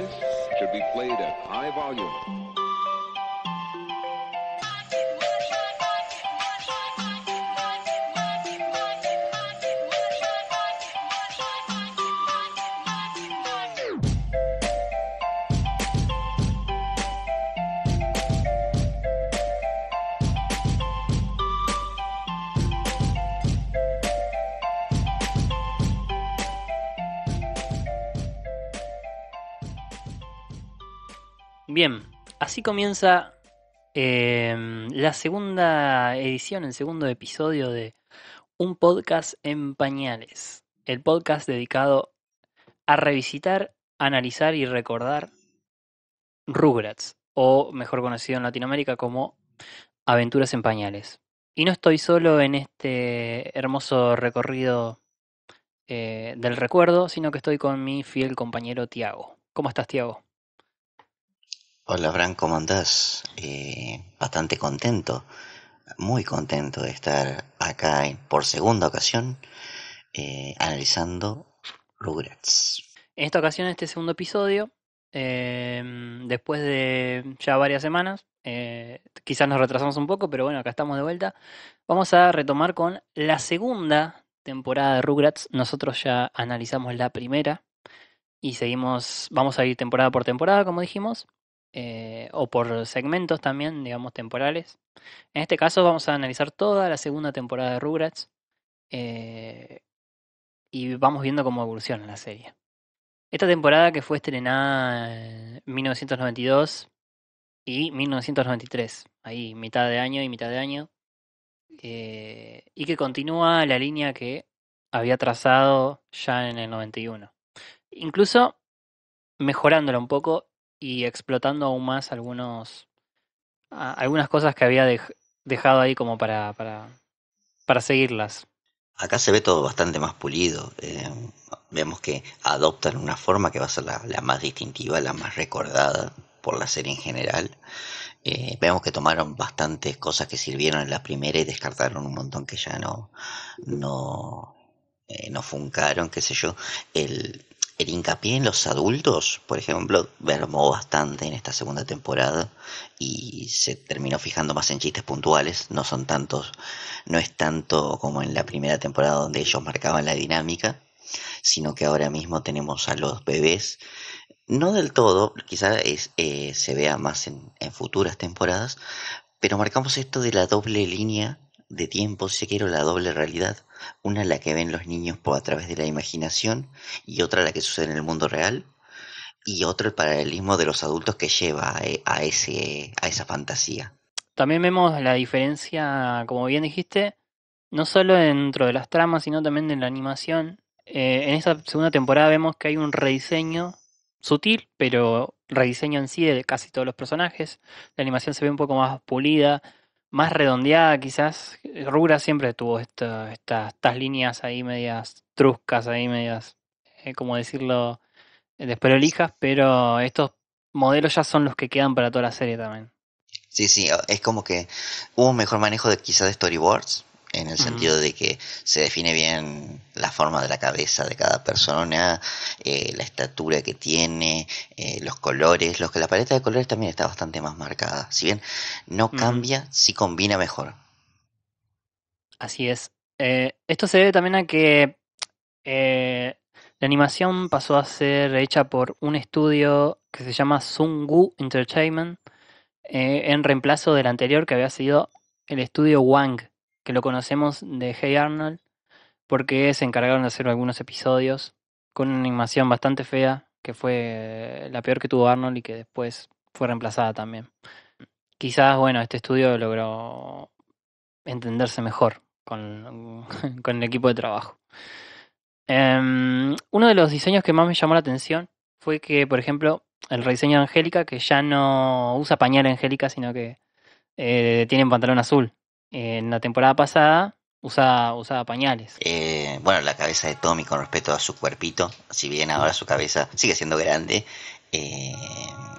this should be played at high volume. Bien, así comienza em, la segunda edición, el segundo episodio de Un podcast en pañales. El podcast dedicado a revisitar, analizar y recordar Rugrats, o mejor conocido en Latinoamérica como Aventuras en pañales. Y no estoy solo en este hermoso recorrido eh, del recuerdo, sino que estoy con mi fiel compañero Tiago. ¿Cómo estás, Tiago? Hola, Branco, ¿cómo andás? Eh, bastante contento, muy contento de estar acá por segunda ocasión eh, analizando Rugrats. En esta ocasión, este segundo episodio, em, después de ya varias semanas, eh, quizás nos retrasamos un poco, pero bueno, acá estamos de vuelta. Vamos a retomar con la segunda temporada de Rugrats. Nosotros ya analizamos la primera y seguimos, vamos a ir temporada por temporada, como dijimos. Eh, o por segmentos también, digamos, temporales. En este caso vamos a analizar toda la segunda temporada de Rugrats eh, y vamos viendo cómo evoluciona la serie. Esta temporada que fue estrenada en 1992 y 1993, ahí mitad de año y mitad de año, eh, y que continúa la línea que había trazado ya en el 91. Incluso mejorándola un poco y explotando aún más algunos algunas cosas que había dejado ahí como para, para, seguirlas. Acá se ve todo bastante más pulido. Eh, vemos que adoptan una forma que va a ser la, más distintiva, la más recordada por la serie en general. Eh, vemos que tomaron bastantes cosas que sirvieron en la primera y descartaron un montón que ya no, no, eh, no funcaron, qué sé yo. El, el hincapié en los adultos, por ejemplo, mermó bastante en esta segunda temporada y se terminó fijando más en chistes puntuales, no son tantos, no es tanto como en la primera temporada donde ellos marcaban la dinámica, sino que ahora mismo tenemos a los bebés, no del todo, quizá eh, se vea más en, futuras temporadas, pero marcamos esto de la doble línea de tiempo, si quiero, la doble realidad una la que ven los niños por a través de la imaginación y otra la que sucede en el mundo real y otro el paralelismo de los adultos que lleva eh, a, ese, a esa fantasía. También vemos la diferencia, como bien dijiste, no solo dentro de las tramas, sino también en la animación. Eh, en esta segunda temporada vemos que hay un rediseño sutil, pero rediseño en sí de casi todos los personajes. La animación se ve un poco más pulida, más redondeada quizás. Rura siempre tuvo estas líneas ahí medias truscas, ahí medias, eh, como decirlo, eh, desprolijas, pero estos modelos ya son los que quedan para toda la serie también. Sí, sí, es como que hubo un mejor manejo de quizás de storyboards, en el sentido de que se define bien la forma de la cabeza de cada persona, eh, la estatura que tiene, eh, los colores, los que la paleta de colores también está bastante más marcada. Si bien no cambia, sí combina mejor. Así es. Eh, esto se debe también a que la animación pasó a ser hecha por un estudio que se llama Sungu Entertainment en reemplazo del anterior que había sido el estudio Wang que lo conocemos de Hey Arnold, porque se encargaron de hacer algunos episodios con una animación bastante fea, que fue eh, la peor que tuvo Arnold y que después fue reemplazada también. Quizás, bueno, este estudio logró entenderse mejor con, el equipo de trabajo. Em, uno de los diseños que más me llamó la atención fue que, por ejemplo, el rediseño de Angélica, que ya no usa pañal Angélica, sino que eh, tiene un pantalón azul en la temporada pasada usaba, pañales. Eh, bueno, la cabeza de Tommy con respecto a su cuerpito, si bien ahora su cabeza sigue siendo grande, eh,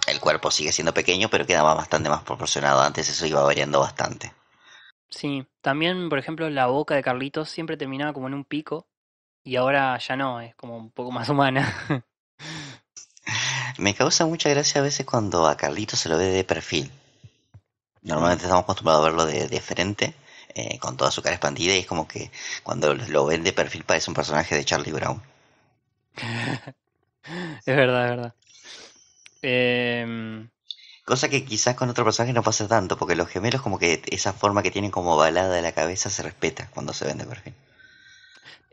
el cuerpo sigue siendo pequeño, pero quedaba bastante más proporcionado. Antes eso iba variando bastante. Sí, también, por ejemplo, la boca de Carlitos siempre terminaba como en un pico y ahora ya no, es como un poco más humana. Me causa mucha gracia a veces cuando a Carlitos se lo ve de perfil. Normalmente estamos acostumbrados a verlo de, frente, eh, con toda su cara expandida, y es como que cuando lo vende de perfil parece un personaje de Charlie Brown. es verdad, es verdad. Em, Cosa que quizás con otro personaje no pasa tanto, porque los gemelos como que esa forma que tienen como balada de la cabeza se respeta cuando se vende de perfil.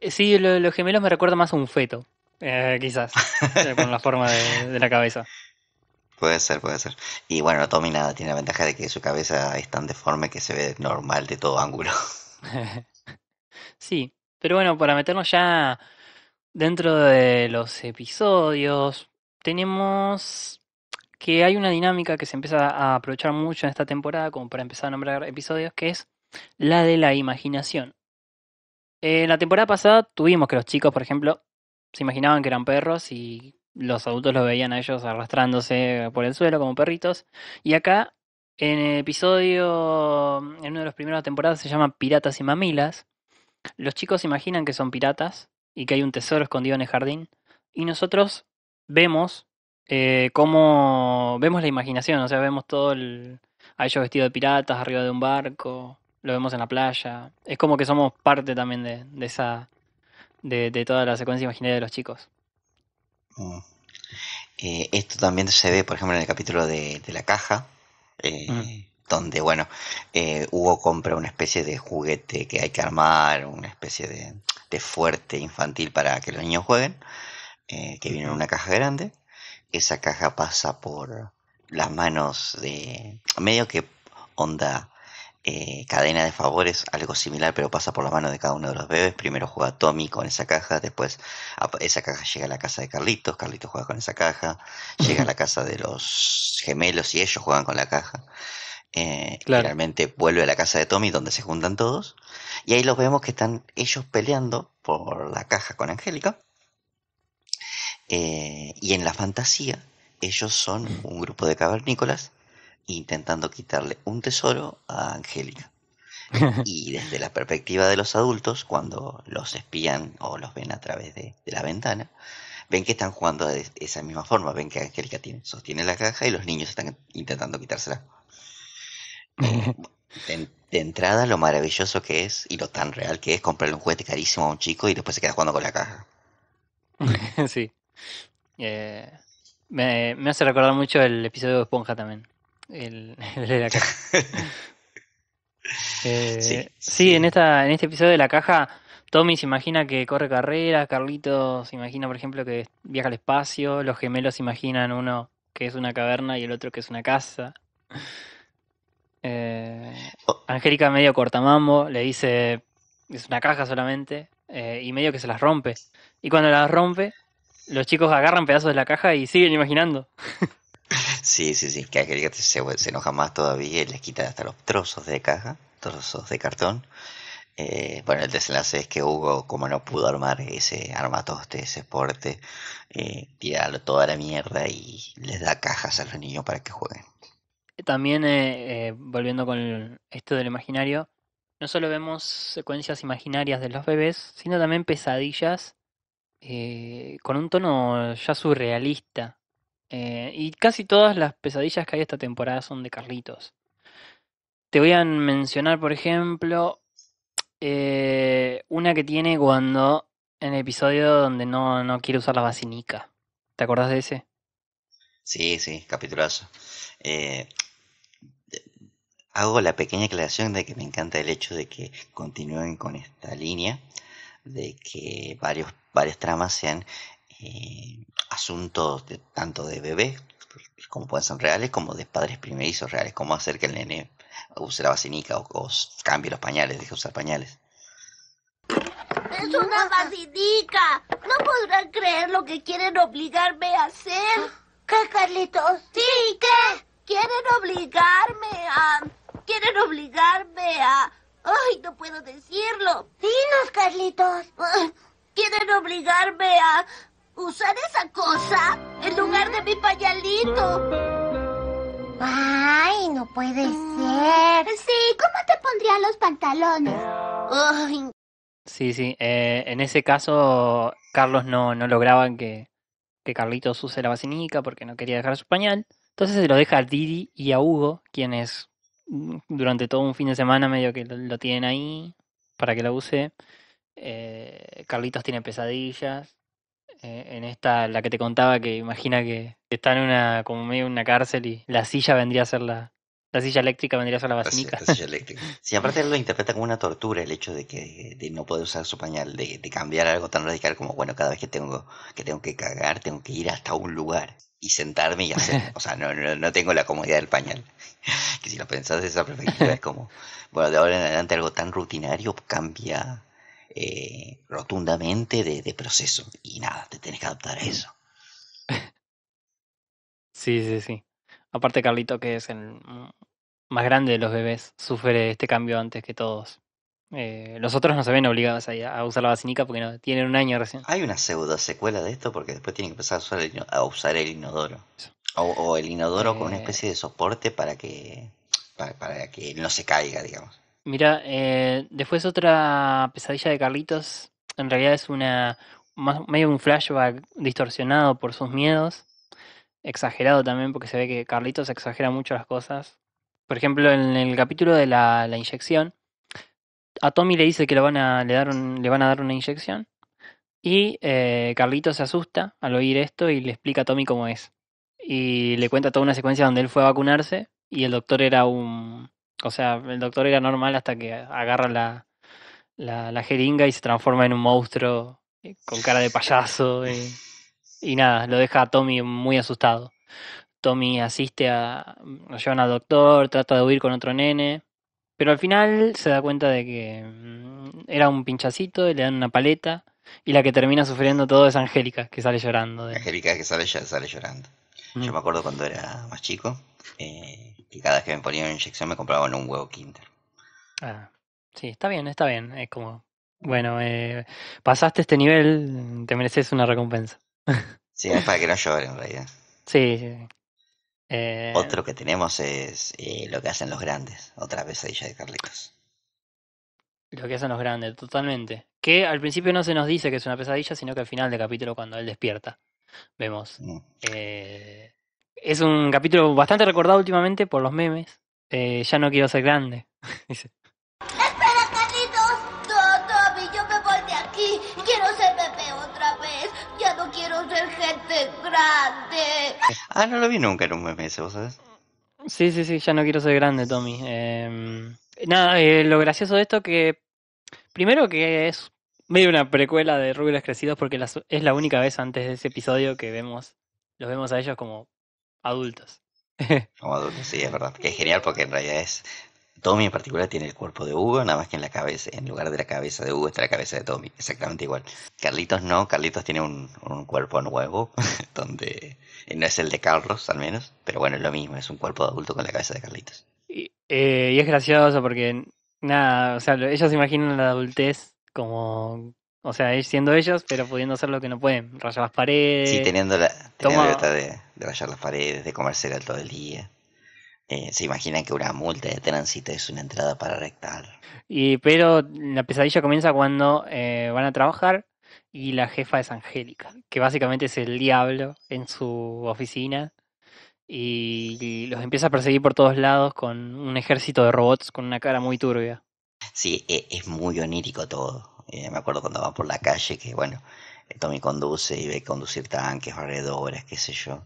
Eh, sí, los gemelos me recuerdan más a un feto, eh, quizás, con la forma de la cabeza. Puede ser, puede ser. Y bueno, Tommy nada, tiene la ventaja de que su cabeza es tan deforme que se ve normal de todo ángulo. sí, pero bueno, para meternos ya dentro de los episodios, tenemos que hay una dinámica que se empieza a aprovechar mucho en esta temporada, como para empezar a nombrar episodios, que es la de la imaginación. En eh, la temporada pasada tuvimos que los chicos, por ejemplo, se imaginaban que eran perros y los adultos los veían a ellos arrastrándose por el suelo como perritos. Y acá, en el episodio, en una de las primeras temporadas, se llama Piratas y Mamilas. Los chicos imaginan que son piratas y que hay un tesoro escondido en el jardín. Y nosotros vemos eh, cómo vemos la imaginación, o sea, vemos todo a ellos vestidos de piratas arriba de un barco, lo vemos en la playa. Es como que somos parte también de, de esa, de, de toda la secuencia imaginaria de los chicos. Mm. Eh, esto también se ve, por ejemplo, en el capítulo de, la caja, eh, mm. donde, bueno, eh, Hugo compra una especie de juguete que hay que armar, una especie de, de fuerte infantil para que los niños jueguen, que viene en una caja grande. Esa caja pasa por las manos de medio que onda eh, cadena de favores, algo similar, pero pasa por la mano de cada uno de los bebés. Primero juega Tommy con esa caja, después esa caja llega a la casa de Carlitos, Carlitos juega con esa caja, llega a la casa de los gemelos y ellos juegan con la caja. Eh, vuelve a la casa de Tommy donde se juntan todos y ahí los vemos que están ellos peleando por la caja con Angélica. Eh, y en la fantasía ellos son un grupo de cavernícolas intentando quitarle un tesoro a Angélica. y desde la perspectiva de los adultos, cuando los espían o los ven a través de, la ventana, ven que están jugando de esa misma forma, ven que Angélica sostiene la caja y los niños están intentando quitársela. Eh, de, entrada, lo maravilloso que es y lo tan real que es comprarle un juguete carísimo a un chico y después se queda jugando con la caja. sí. Eh, me, me hace recordar mucho el episodio de Esponja también. el, de la caja. sí, eh, en este episodio de la caja, Tommy se imagina que corre carreras, Carlitos se imagina, por ejemplo, que viaja al espacio, los gemelos se imaginan uno que es una caverna y el otro que es una casa. Eh, oh. Angélica medio cortamambo, le dice, es una caja solamente, eh, y medio que se las rompe. Y cuando las rompe, los chicos agarran pedazos de la caja y siguen imaginando. Sí, sí, sí, que aquel se, se enoja más todavía y les quita hasta los trozos de caja, trozos de cartón. Eh, bueno, el desenlace es que Hugo, como no pudo armar ese armatoste, ese porte, eh, toda la mierda y les da cajas a los niños para que jueguen. Eh, también, eh, volviendo con esto del imaginario, no solo vemos secuencias imaginarias de los bebés, sino también pesadillas con un tono ya surrealista. Eh, y casi todas las pesadillas que hay esta temporada son de Carlitos. Te voy a mencionar, por ejemplo, eh, una que tiene cuando en el episodio donde no, quiere usar la basinica. ¿Te acordás de ese? Sí, sí, capitulazo. Eh, hago la pequeña aclaración de que me encanta el hecho de que continúen con esta línea, de que varios, varias tramas sean eh, asuntos tanto de bebés, como pueden ser reales, como de padres primerizos reales, Como hacer que el nene use la vacinica o, cambie los pañales, deje usar pañales. ¡Es una vacinica! No podrán creer lo que quieren obligarme a hacer. ¿Qué, Carlitos? ¿Sí, qué? Quieren obligarme a... Quieren obligarme a... ¡Ay, no puedo decirlo! Dinos, Carlitos. Quieren obligarme a usar esa cosa en lugar de mi pañalito? Ay, no puede mm, ser. Sí, ¿cómo te pondría los pantalones? Sí, sí. Eh, en ese caso, Carlos no, no lograba que, que Carlitos use la vacinica porque no quería dejar su pañal. Entonces se lo deja a Didi y a Hugo, quienes mm, durante todo un fin de semana medio que lo, tienen ahí para que lo use. Eh, Carlitos tiene pesadillas. Eh, en esta, la que te contaba, que imagina que está en una, como medio una cárcel y la silla vendría a ser la, la silla eléctrica vendría a ser la basílica. La, silla eléctrica. Sí, aparte lo interpreta como una tortura el hecho de que de no poder usar su pañal, de, cambiar algo tan radical como, bueno, cada vez que tengo que tengo que cagar, tengo que ir hasta un lugar y sentarme y hacer. o sea, no, no, no tengo la comodidad del pañal. que si lo pensás desde esa perspectiva es como, bueno, de ahora en adelante algo tan rutinario cambia eh, rotundamente de, proceso. Y nada, te tenés que adaptar a eso. Sí, sí, sí. Aparte Carlito, que es el más grande de los bebés, sufre este cambio antes que todos. Eh, los otros no se ven obligados a, usar la vacinica porque no, tienen un año recién. Hay una pseudo secuela de esto porque después tienen que empezar a usar el, inodoro. O, el inodoro con una eh. especie de soporte para que, para que no se caiga, digamos. Mira, eh, después otra pesadilla de Carlitos, en realidad es una más, medio un flashback distorsionado por sus miedos, exagerado también porque se ve que Carlitos exagera mucho las cosas. Por ejemplo, en el capítulo de la, inyección, a Tommy le dice que van a, le, le van a dar una inyección y eh, Carlitos se asusta al oír esto y le explica a Tommy cómo es. Y le cuenta toda una secuencia donde él fue a vacunarse y el doctor era un, o sea, el doctor era normal hasta que agarra la, jeringa y se transforma en un monstruo eh, con cara de payaso. Eh, y, nada, lo deja a Tommy muy asustado. Tommy asiste a. lo llevan al doctor, trata de huir con otro nene. Pero al final se da cuenta de que mm, era un pinchacito, le dan una paleta. Y la que termina sufriendo todo es Angélica, que sale llorando. De... Angélica que sale, sale llorando. Yo mm. me acuerdo cuando era más chico. Eh, y cada vez que me ponían una inyección me compraban un huevo Kinder. Ah, sí, está bien, está bien. Es como, bueno, eh, pasaste este nivel, te mereces una recompensa. sí, es para que no lloren en realidad. Sí. sí. Eh, Otro que tenemos es eh, lo que hacen los grandes, otra pesadilla de Carlitos. Lo que hacen los grandes, totalmente. Que al principio no se nos dice que es una pesadilla, sino que al final del capítulo, cuando él despierta, vemos mm es un capítulo bastante recordado últimamente por los memes. Eh, ya no quiero ser grande. Dice. Espera, Carlitos. Tommy! yo me voy aquí. Quiero ser bebé otra vez. Ya no quiero ser gente grande. Ah, no lo vi nunca en un meme, ¿vos sabés? Sí, sí, sí. Ya no quiero ser grande, Tommy. Em, nada, eh, lo gracioso de esto que... Primero que es medio una precuela de Rubios Crecidos porque es la única vez antes de ese episodio que vemos los vemos a ellos como adultos. Como adultos, sí, es verdad. Que es genial porque en realidad es. Tommy en particular tiene el cuerpo de Hugo, nada más que en la cabeza, en lugar de la cabeza de Hugo está la cabeza de Tommy, exactamente igual. Carlitos no, Carlitos tiene un, un cuerpo nuevo, donde eh, no es el de Carlos al menos, pero bueno, es lo mismo, es un cuerpo de adulto con la cabeza de Carlitos. Y, eh, y es gracioso porque, nada, o sea, ellos imaginan la adultez como o sea, siendo ellos, pero pudiendo hacer lo que no pueden. Rayar las paredes. Sí, teniendo la, teniendo de, de, rayar las paredes, de cereal todo el día. Eh, se imaginan que una multa de tránsito es una entrada para rectar. Y, pero la pesadilla comienza cuando eh, van a trabajar y la jefa es Angélica, que básicamente es el diablo en su oficina y los empieza a perseguir por todos lados con un ejército de robots con una cara muy turbia. Sí, e, es muy onírico todo me acuerdo cuando va por la calle que, bueno, Tommy conduce y ve conducir tanques, barredoras, qué sé yo,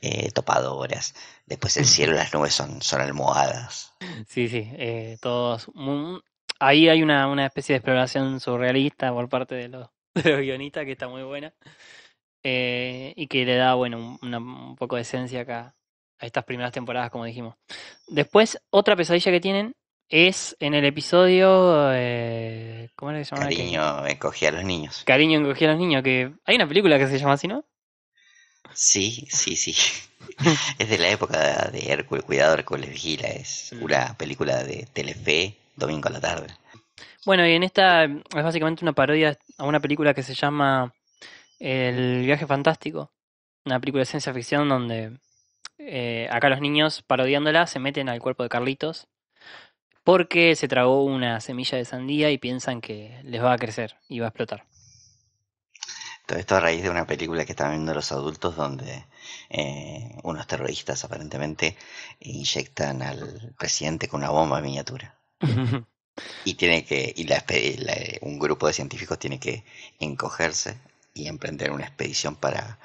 eh, topadoras. Después el cielo y las nubes son, son almohadas. Sí, sí, eh, todos. ahí hay una, una, especie de exploración surrealista por parte de los, guionistas que está muy buena eh, y que le da, bueno, un poco de esencia acá a estas primeras temporadas, como dijimos. Después, otra pesadilla que tienen es en el episodio. Eh, ¿Cómo era que se llama? Cariño encogía a los niños. Cariño encogía a los niños, que. Hay una película que se llama así, ¿no? Sí, sí, sí. es de la época de Hércules, Cuidado, Hércules Vigila. Es mm. una película de Telefe, domingo a la tarde. Bueno, y en esta es básicamente una parodia a una película que se llama El viaje fantástico. Una película de ciencia ficción donde eh, acá los niños, parodiándola, se meten al cuerpo de Carlitos porque se tragó una semilla de sandía y piensan que les va a crecer y va a explotar. Todo esto a raíz de una película que están viendo los adultos donde eh, unos terroristas aparentemente inyectan al presidente con una bomba en miniatura. y tiene que y la, un grupo de científicos tiene que encogerse y emprender una expedición para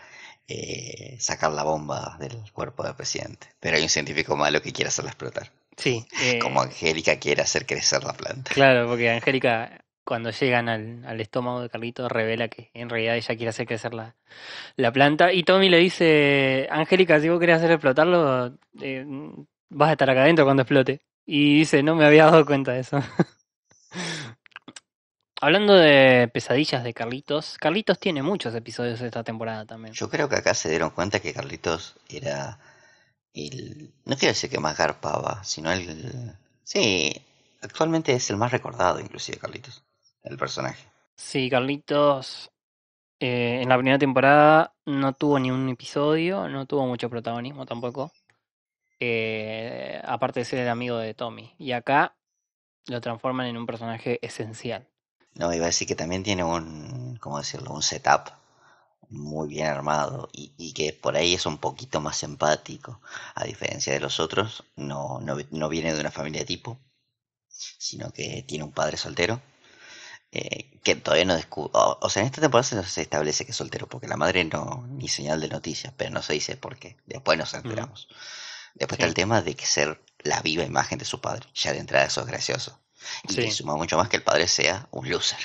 eh, sacar la bomba del cuerpo del presidente. Pero hay un científico malo que quiere hacerla explotar. Sí. Eh, Como Angélica quiere hacer crecer la planta. Claro, porque Angélica, cuando llegan al, estómago de Carlitos, revela que en realidad ella quiere hacer crecer la, planta. Y Tommy le dice, Angélica, si vos querés hacer explotarlo, eh, vas a estar acá adentro cuando explote. Y dice, no me había dado cuenta de eso. Hablando de pesadillas de Carlitos, Carlitos tiene muchos episodios de esta temporada también. Yo creo que acá se dieron cuenta que Carlitos era el no quiero decir que más garpaba, sino el, sí, actualmente es el más recordado inclusive Carlitos, el personaje. Sí, Carlitos eh, en la primera temporada no tuvo ni un episodio, no tuvo mucho protagonismo tampoco. Eh, aparte de ser el amigo de Tommy. Y acá lo transforman en un personaje esencial. No, iba a decir que también tiene un, ¿cómo decirlo? Un setup muy bien armado y, que por ahí es un poquito más empático, a diferencia de los otros, no, no, no viene de una familia de tipo, sino que tiene un padre soltero, eh, que todavía no descubre, o, sea, en esta temporada se, establece que es soltero, porque la madre no, ni señal de noticias, pero no se dice por qué, después nos enteramos. Después está el tema de que ser la viva imagen de su padre, ya de entrada eso es gracioso. Y suma mucho más que el padre sea un loser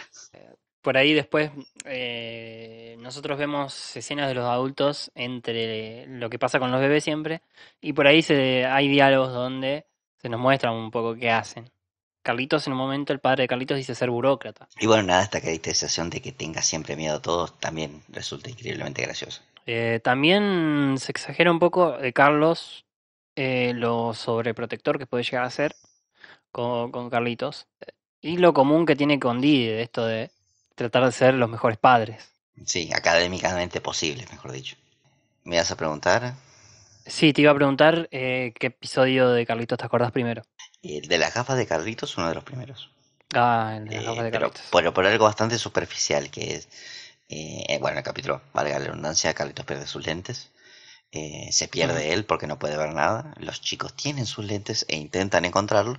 por ahí después eh, nosotros vemos escenas de los adultos entre lo que pasa con los bebés siempre y por ahí hay diálogos donde se nos muestra un poco qué hacen. Carlitos en un momento, el padre de Carlitos dice ser burócrata. Y bueno, nada, esta caracterización de que tenga siempre miedo a todos también resulta increíblemente gracioso. Eh, también se exagera un poco de eh, Carlos lo sobreprotector que puede llegar a ser con, con Carlitos y lo común que tiene con Didi, de esto de tratar de ser los mejores padres. Sí, académicamente posible, mejor dicho. ¿Me vas a preguntar? Sí, te iba a preguntar eh, qué episodio de Carlitos te acordás primero. El eh, de las gafas de Carlitos, uno de los primeros. Ah, el de las eh, gafas de Carlitos. Pero por algo bastante superficial, que es, eh, bueno, el capítulo, valga la redundancia, Carlitos pierde sus lentes. Eh, se pierde él porque no puede ver nada. Los chicos tienen sus lentes e intentan encontrarlo.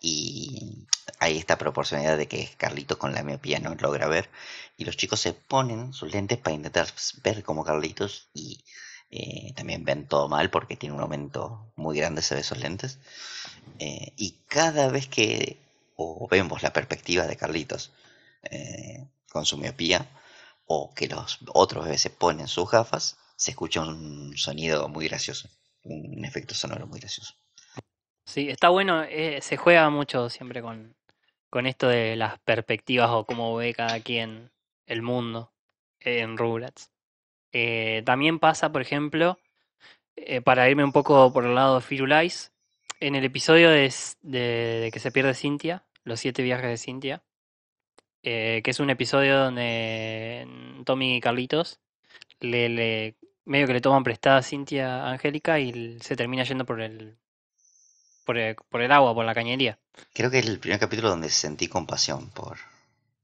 Y hay esta proporcionalidad de que Carlitos con la miopía no logra ver. Y los chicos se ponen sus lentes para intentar ver como Carlitos. Y eh, también ven todo mal porque tiene un aumento muy grande, se ve sus lentes. Eh, y cada vez que vemos la perspectiva de Carlitos con su miopía, o que los otros bebés se ponen sus gafas, se escucha un sonido muy gracioso, un efecto sonoro muy gracioso. Sí, está bueno, eh, se juega mucho siempre con, esto de las perspectivas o cómo ve cada quien el mundo en Rugrats. Eh, también pasa, por ejemplo, eh, para irme un poco por el lado de Firulais, en el episodio de, que se pierde Cintia, los siete viajes de Cintia, que es un episodio donde mm, Tommy y Carlitos le, le medio que le toman prestada Cintia Angélica y se termina yendo por el, por el, agua, por la cañería. Creo que es el primer capítulo donde sentí compasión por,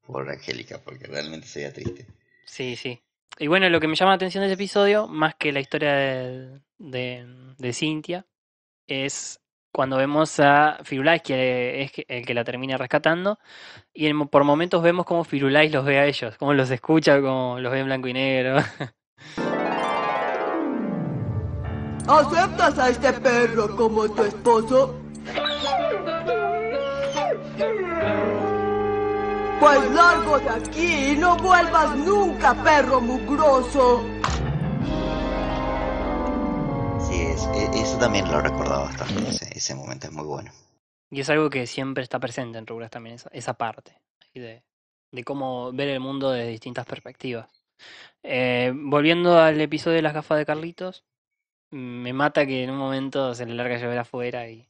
por Angélica, porque realmente sería triste. Sí, sí. Y bueno, lo que me llama la atención de ese episodio, más que la historia de, de, Cintia, es cuando vemos a Firulais, que es el que la termina rescatando, y por momentos vemos cómo Firulais los ve a ellos, cómo los escucha, cómo los ve en blanco y negro. ¿Aceptas a este perro como tu esposo? Pues largo de aquí y no vuelvas nunca, perro mugroso. Sí, es, e, eso también lo he recordado bastante, ese, ese, momento es muy bueno. Y es algo que siempre está presente en Rugrats también, esa, parte de, de cómo ver el mundo desde distintas perspectivas. Eh, volviendo al episodio de las gafas de Carlitos, me mata que en un momento se le larga a llover afuera y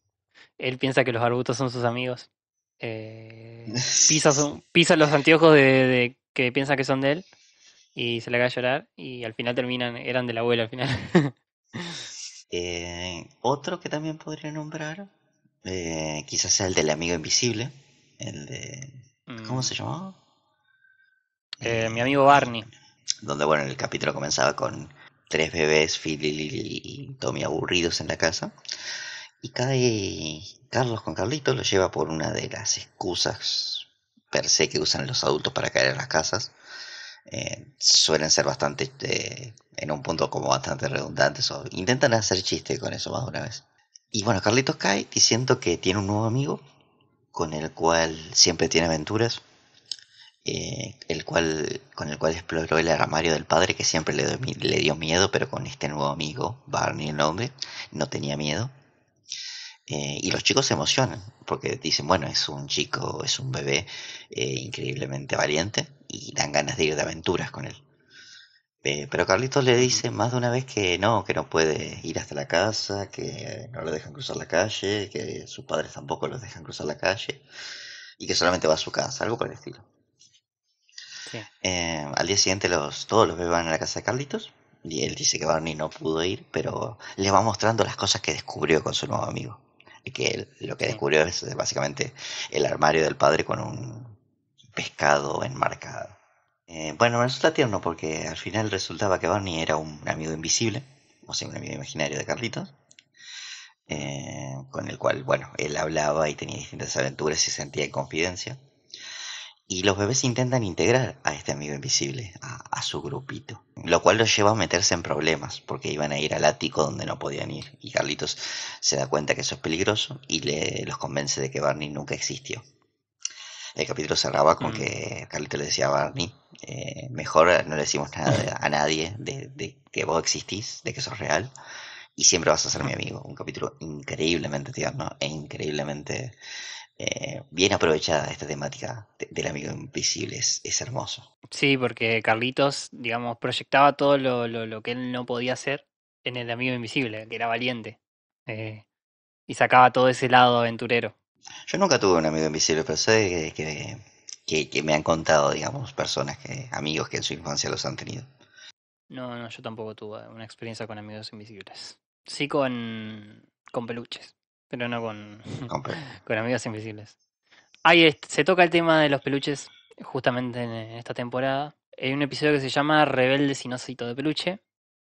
él piensa que los arbustos son sus amigos. Eh, pisa, los anteojos de, que piensa que son de él y se le haga a llorar y al final terminan, eran de la abuela al final. Eh, otro que también podría nombrar, eh, quizás sea el del amigo invisible, el de... ¿Cómo se mm. llamaba? mi amigo Barney. Donde, bueno, el capítulo comenzaba con tres bebés, Phil y Tommy, aburridos en la casa. Y cae Carlos con Carlito, lo lleva por una de las excusas per se que usan los adultos para caer en las casas. Eh, suelen ser bastante, eh, en un punto como bastante redundantes, o intentan hacer chiste con eso más de una vez. Y bueno, Carlitos cae diciendo que tiene un nuevo amigo con el cual siempre tiene aventuras eh, el cual, con el cual exploró el armario del padre que siempre le, dio miedo, pero con este nuevo amigo, Barney el hombre, no tenía miedo. Eh, y los chicos se emocionan porque dicen, bueno, es un chico, es un bebé eh, increíblemente valiente y dan ganas de ir de aventuras con él. pero Carlitos le dice más de una vez que no, que no puede ir hasta la casa, que no lo dejan cruzar la calle, que sus padres tampoco los dejan cruzar la calle y que solamente va a su casa, algo por el estilo. Eh, al día siguiente los, todos los bebés van a la casa de Carlitos. Y él dice que Barney no pudo ir, pero le va mostrando las cosas que descubrió con su nuevo amigo. Y que lo que descubrió es básicamente el armario del padre con un pescado enmarcado. Eh, bueno, me resulta tierno porque al final resultaba que Barney era un amigo invisible, o sea, un amigo imaginario de Carlitos, eh, con el cual, bueno, él hablaba y tenía distintas aventuras y sentía confidencia. Y los bebés intentan integrar a este amigo invisible, a, su grupito, lo cual los lleva a meterse en problemas, porque iban a ir al ático donde no podían ir, y Carlitos se da cuenta que eso es peligroso y le, los convence de que Barney nunca existió. El capítulo cerraba con mm. que Carlitos le decía a Barney, eh, mejor no le decimos nada a nadie de, de, que vos existís, de que sos real, y siempre vas a ser mi mm. amigo. Un capítulo increíblemente tierno e increíblemente eh, bien aprovechada esta temática del amigo invisible, es, hermoso. Sí, porque Carlitos, digamos, proyectaba todo lo, que él no podía hacer en el amigo invisible, que era valiente. Eh, y sacaba todo ese lado aventurero. Yo nunca tuve un amigo invisible, pero sé que, que, que me han contado, digamos, personas, que amigos que en su infancia los han tenido. No, no, yo tampoco tuve una experiencia con amigos invisibles. Sí con, con peluches pero no con, con Amigas Invisibles. Ahí se toca el tema de los peluches justamente en esta temporada. Hay un episodio que se llama Rebeldes y de peluche,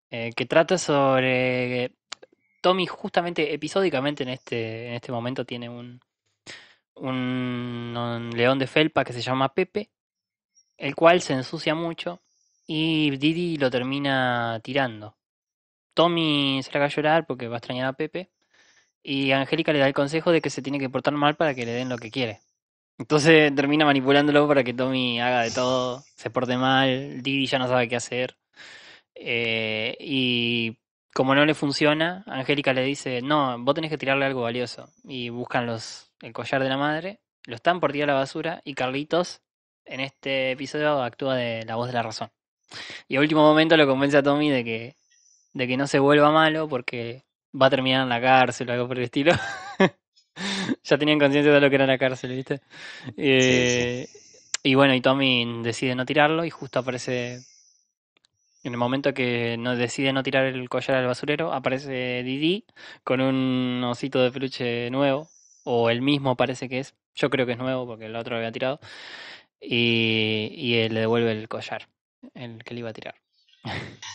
eh, que trata sobre... Tommy justamente episódicamente en este, en este momento tiene un, un, león de felpa que se llama Pepe, el cual se ensucia mucho y Didi lo termina tirando. Tommy se le va a llorar porque va a extrañar a Pepe y Angélica le da el consejo de que se tiene que portar mal para que le den lo que quiere. Entonces termina manipulándolo para que Tommy haga de todo, se porte mal, Didi ya no sabe qué hacer. Eh, y como no le funciona, Angélica le dice, no, vos tenés que tirarle algo valioso. Y buscan los, el collar de la madre, lo están por tirar a la basura y Carlitos en este episodio actúa de la voz de la razón. Y a último momento lo convence a Tommy de que, de que no se vuelva malo porque va a terminar en la cárcel o algo por el estilo. ya tenían conciencia de lo que era la cárcel, ¿viste? Eh, y bueno, y Tommy decide no tirarlo y justo aparece... En el momento que no decide no tirar el collar al basurero, aparece Didi con un osito de peluche nuevo, o el mismo parece que es. Yo creo que es nuevo porque el otro lo había tirado. Y, y le devuelve el collar, el que le iba a tirar.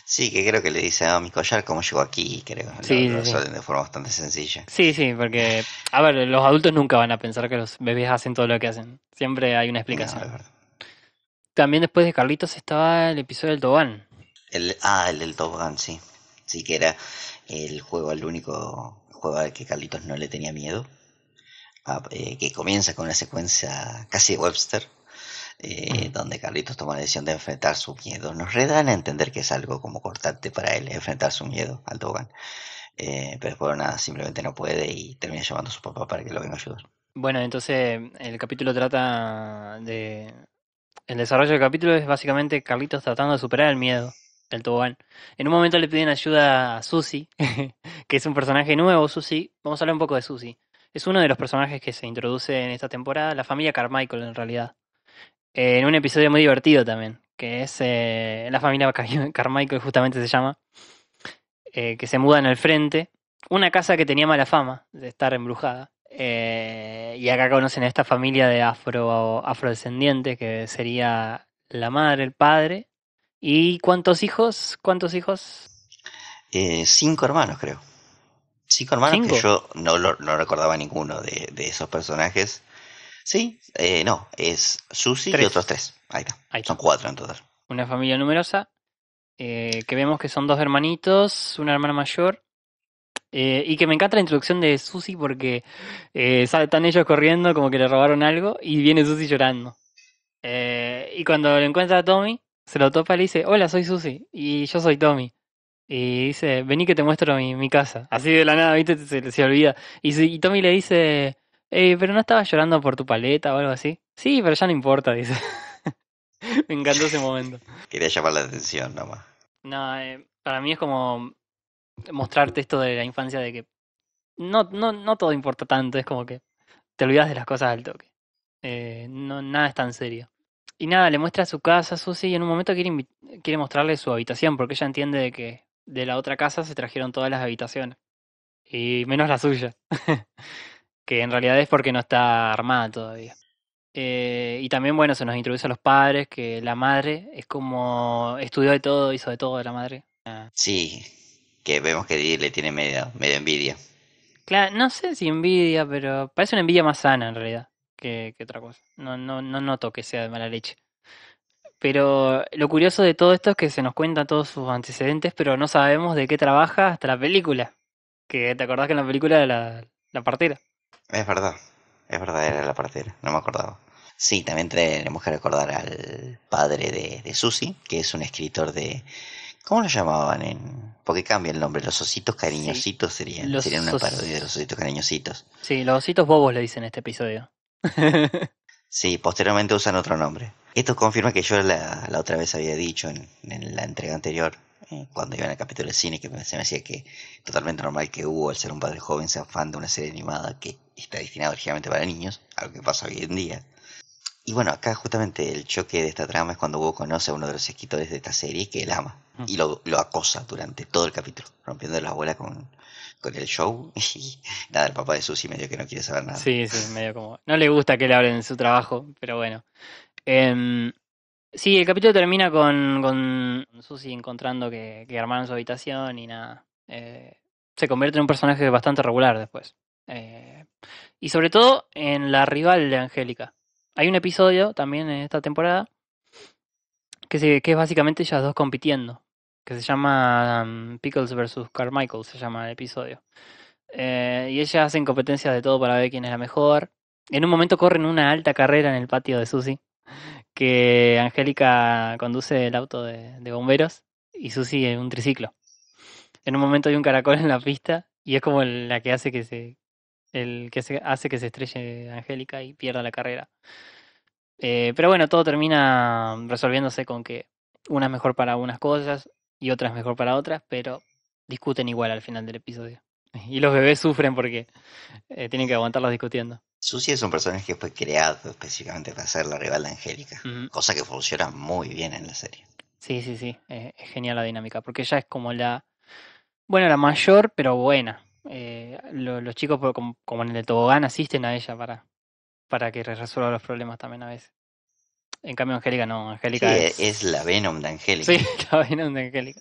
Sí, que creo que le dice a mi collar cómo llegó aquí, creo. Sí, lo, de forma bastante sencilla. Sí, sí, porque, a ver, los adultos nunca van a pensar que los bebés hacen todo lo que hacen. Siempre hay una explicación. También después de Carlitos estaba el episodio del Tobán. El, ah, el del Tobán, sí. Sí, que era el juego, el único juego al que Carlitos no le tenía miedo. Ah, eh, que comienza con una secuencia casi Webster eh, donde Carlitos toma la decisión de enfrentar su miedo. Nos redan a entender que es algo como cortante para él, enfrentar su miedo al tobogán eh, pero por nada, simplemente no puede y termina llamando a su papá para que lo venga a ayudar. Bueno, entonces el capítulo trata de... El desarrollo del capítulo es básicamente Carlitos tratando de superar el miedo del tobogán. En un momento le piden ayuda a Susi, que es un personaje nuevo, Susi. Vamos a hablar un poco de Susi. Es uno de los personajes que se introduce en esta temporada, la familia Carmichael en realidad en un episodio muy divertido también, que es eh, la familia Carmichael justamente se llama, eh, que se muda en el frente, una casa que tenía mala fama de estar embrujada. Eh, y acá conocen a esta familia de afro, afrodescendientes, que sería la madre, el padre. ¿Y cuántos hijos? ¿Cuántos hijos? cinco hermanos, creo. Cinco hermanos que yo no, no recordaba ninguno de esos personajes. Sí, eh, no, es Susi y otros tres. Ahí está. Son cuatro en total. Una familia numerosa eh, que vemos que son dos hermanitos, una hermana mayor. Eh, y que me encanta la introducción de Susi porque eh, están ellos corriendo como que le robaron algo y viene Susi llorando. y cuando lo encuentra a Tommy, se lo topa y le dice, hola, soy Susi y yo soy Tommy. Y dice, vení que te muestro mi, casa. Así de la nada, viste, se, olvida. y Tommy le dice, eh, pero no estaba llorando por tu paleta o algo así. Sí, pero ya no importa, dice. Me encantó ese momento. Quería llamar la atención nomás. No, eh, para mí es como mostrarte esto de la infancia de que no, no, no todo importa tanto, es como que te olvidas de las cosas al toque. Eh, no, nada es tan serio. Y nada, le muestra su casa a Susi y en un momento quiere, quiere mostrarle su habitación porque ella entiende que de la otra casa se trajeron todas las habitaciones. Y menos la suya. que en realidad es porque no está armada todavía. Eh, y también, bueno, se nos introduce a los padres, que la madre es como estudió de todo, hizo de todo de la madre. Ah. Sí, que vemos que le tiene medio, medio envidia. Claro, no sé si envidia, pero parece una envidia más sana en realidad que, otra cosa. No, no, no noto que sea de mala leche. Pero lo curioso de todo esto es que se nos cuenta todos sus antecedentes, pero no sabemos de qué trabaja hasta la película. Que te acordás que en la película era la, la es verdad, es verdad, era la partera, no me acordaba. Sí, también tenemos que recordar al padre de, de Susi, que es un escritor de... ¿Cómo lo llamaban? En... Porque cambia el nombre, los ositos cariñositos serían, una parodia de los ositos cariñositos. Sí, los ositos bobos le dicen este episodio. sí, posteriormente usan otro nombre. Esto confirma que yo la, otra vez había dicho en, la entrega anterior, eh, cuando iba en el capítulo de cine, que se me hacía que totalmente normal que hubo al ser un padre joven, sea fan de una serie animada que está destinado originalmente para niños, algo que pasa hoy en día. Y bueno, acá justamente el choque de esta trama es cuando Hugo conoce a uno de los escritores de esta serie que él ama mm. y lo, acosa durante todo el capítulo, rompiendo la bola con, el show. Y nada, el papá de Susi medio que no quiere saber nada. Sí, sí, medio como. No le gusta que le hablen de su trabajo, pero bueno. Em, sí, el capítulo termina con, con Susi encontrando que, que armaron su habitación y nada. Eh, se convierte en un personaje bastante regular después. Eh, y sobre todo en la rival de Angélica. Hay un episodio también en esta temporada que, es básicamente ellas dos compitiendo. Que se llama um, Pickles vs. Carmichael, se llama el episodio. Eh, y ellas hacen competencias de todo para ver quién es la mejor. En un momento corren una alta carrera en el patio de Susie que Angélica conduce el auto de, bomberos y Susi en un triciclo. En un momento hay un caracol en la pista y es como la que hace que se, el que se hace que se estrelle Angélica y pierda la carrera. Eh, pero bueno, todo termina resolviéndose con que una es mejor para unas cosas y otra es mejor para otras, pero discuten igual al final del episodio. Y los bebés sufren porque eh, tienen que aguantarlos discutiendo. Susie es un personaje que fue creado específicamente para ser la rival de Angélica, cosa que funciona muy bien en la serie. Sí, sí, sí, es genial la dinámica, porque ella es como la, bueno, la mayor, pero buena, eh, los chicos, como, en el de Tobogán, asisten a ella para, para que resuelva los problemas también a veces. En cambio, Angélica no. Angélica e, es... la Venom de Angélica. Sí, la Venom de Angélica.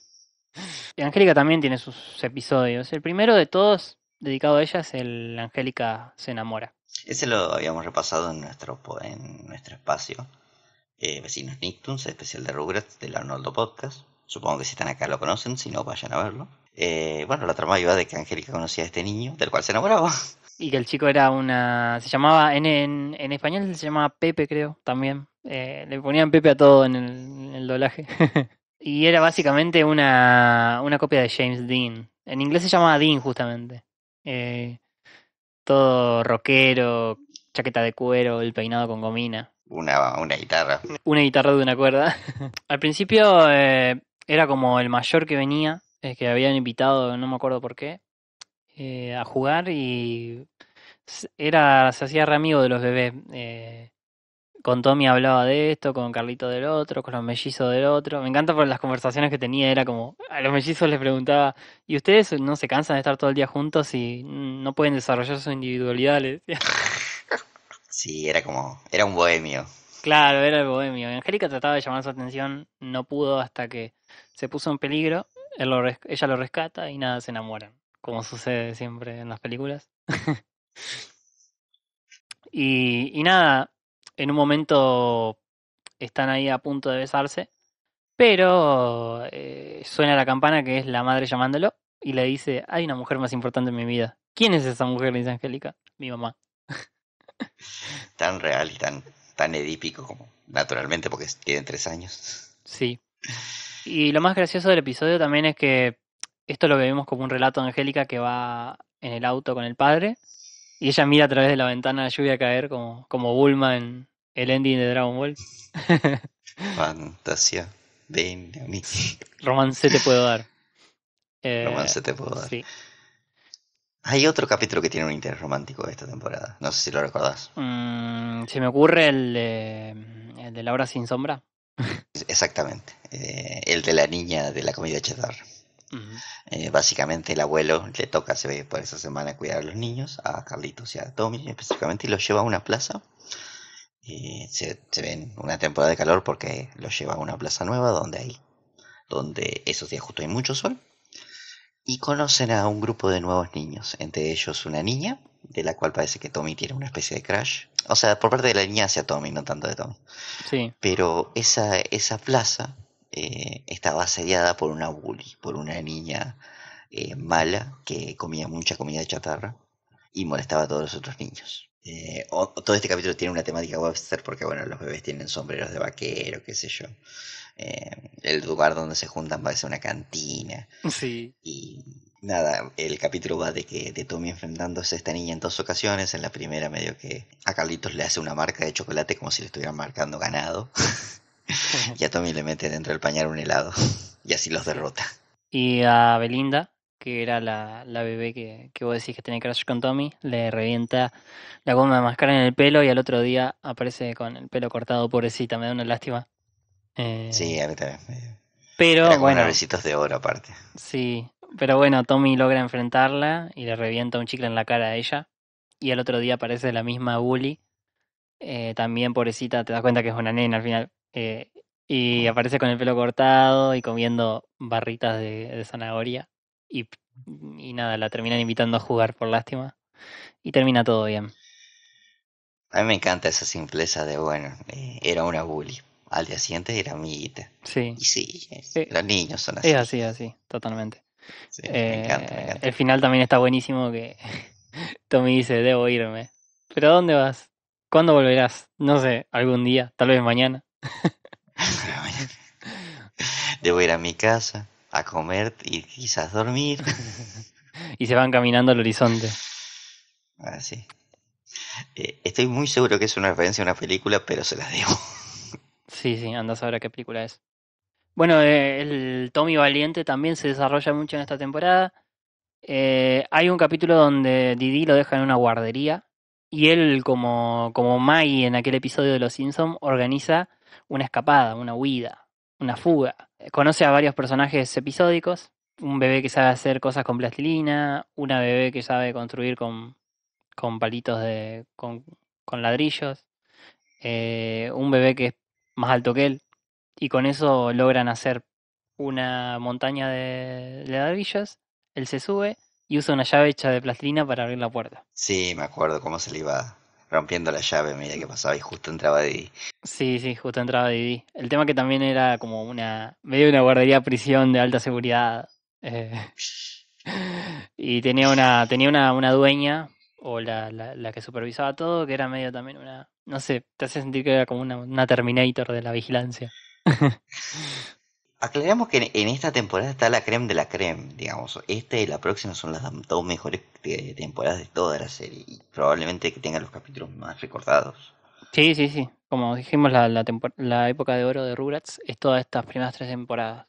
Y Angélica también tiene sus episodios. El primero de todos, dedicado a ella, es el Angélica se enamora. Ese lo habíamos repasado en nuestro, en nuestro espacio. Eh, vecinos Nictuns especial de Rugrats del Arnoldo Podcast. Supongo que si están acá lo conocen, si no, vayan a verlo. Eh, bueno, la trama iba de que Angélica conocía a este niño, del cual se enamoraba. Y que el chico era una. Se llamaba. En, en, español se llamaba Pepe, creo, también. Eh, le ponían Pepe a todo en el, doblaje. y era básicamente una, una copia de James Dean. En inglés se llamaba Dean, justamente. Eh, todo rockero, chaqueta de cuero, el peinado con gomina. Una, guitarra. Una guitarra de una cuerda. Al principio era como el mayor que venía eh, que habían invitado, no me acuerdo por qué, eh, a jugar y era, se hacía re amigo de los bebés. Eh, con Tommy hablaba de esto, con Carlito del otro, con los mellizos del otro. Me encanta por las conversaciones que tenía, era como, a los mellizos les preguntaba, ¿y ustedes no se cansan de estar todo el día juntos y no pueden desarrollar sus individualidades Sí, era como, era un bohemio. Claro, era el bohemio. Angélica trataba de llamar su atención, no pudo hasta que se puso en peligro ella lo rescata y nada, se enamoran, como sucede siempre en las películas. y, nada, en un momento están ahí a punto de besarse, pero eh, suena la campana que es la madre llamándolo y le dice, hay una mujer más importante en mi vida. ¿Quién es esa mujer? Le dice Angélica, mi mamá. tan real y tan, tan edípico como naturalmente porque tienen tres años. Sí. Y lo más gracioso del episodio también es que esto lo vemos como un relato de Angélica que va en el auto con el padre y ella mira a través de la ventana la lluvia caer como, como Bulma en el ending de Dragon Ball. Fantasía. Ven Romance te puedo dar. Eh, Romance te puedo dar. Hay otro capítulo que tiene un interés romántico De esta temporada. No sé si lo recordás. Mm, se me ocurre el de, el de Laura sin sombra. Exactamente. Eh, el de la niña de la comida cheddar. Eh, básicamente el abuelo le toca, se ve por esa semana, cuidar a los niños, a Carlitos y a Tommy específicamente, y los lleva a una plaza. se, ven una temporada de calor porque los lleva a una plaza nueva donde hay, donde esos días justo hay mucho sol. Y conocen a un grupo de nuevos niños, entre ellos una niña, de la cual parece que Tommy tiene una especie de crash, o sea, por parte de la niña hacia Tommy, no tanto de Tommy. Sí. Pero esa, esa plaza eh, estaba asediada por una bully, por una niña eh, mala que comía mucha comida de chatarra y molestaba a todos los otros niños. Eh, todo este capítulo tiene una temática webster porque, bueno, los bebés tienen sombreros de vaquero, qué sé yo. el lugar donde se juntan parece una cantina. Sí. Y nada, el capítulo va de que de Tommy enfrentándose a esta niña en dos ocasiones. En la primera medio que a Carlitos le hace una marca de chocolate como si le estuvieran marcando ganado. y a Tommy le mete dentro del pañal un helado y así los derrota. Y a Belinda, que era la, la bebé que, vos decís que tenía crush con Tommy, le revienta la goma de mascar en el pelo y al otro día aparece con el pelo cortado, pobrecita, me da una lástima. Eh, sí, a mí también. Pero era bueno. recitos de oro aparte. Sí, pero bueno, Tommy logra enfrentarla y le revienta un chicle en la cara a ella. Y al otro día aparece la misma Bully. Eh, también, pobrecita, te das cuenta que es una nena al final. Eh, y aparece con el pelo cortado y comiendo barritas de, zanahoria. Y, nada, la terminan invitando a jugar por lástima. Y termina todo bien. A mí me encanta esa simpleza de, bueno, eh, era una bully. Al día siguiente era amiguita. Sí. Y sí, los niños son así. Sí, así, así, totalmente. Eh, me encanta, El final también está buenísimo que Tommy dice, debo irme. ¿Pero a dónde vas? ¿Cuándo volverás? No sé, algún día, tal vez mañana. debo ir a mi casa a comer y quizás dormir. y se van caminando al horizonte. Ah, estoy muy seguro que es una referencia a una película, pero se las debo. sí, sí, andas a ver qué película es. Bueno, eh, el Tommy Valiente también se desarrolla mucho en esta temporada. Eh, hay un capítulo donde Didi lo deja en una guardería y él, como, como Maggie en aquel episodio de Los Simpsons, organiza una escapada, una huida, una fuga. Eh, conoce a varios personajes episódicos, un bebé que sabe hacer cosas con plastilina, una bebé que sabe construir con, con palitos de. con, con ladrillos, un bebé que es más alto que él, y con eso logran hacer una montaña de ladrillos, él se sube y usa una llave hecha de plastilina para abrir la puerta. Sí, me acuerdo cómo se le iba rompiendo la llave, medida que pasaba y justo entraba Didi. Sí, sí, justo entraba Didi. El tema que también era como una medio una guardería prisión de alta seguridad. Eh, y tenía una tenía una, una dueña o la, la, que supervisaba todo, que era medio también una, no sé, te hace sentir que era como una Terminator de la vigilancia. Aclaramos que en esta temporada está la creme de la creme, digamos. Esta y la próxima son las dos mejores eh, temporadas de toda la serie y probablemente que tengan los capítulos más recordados. Sí, sí, sí. Como dijimos, la, época de oro de Rugrats es todas estas primeras tres temporadas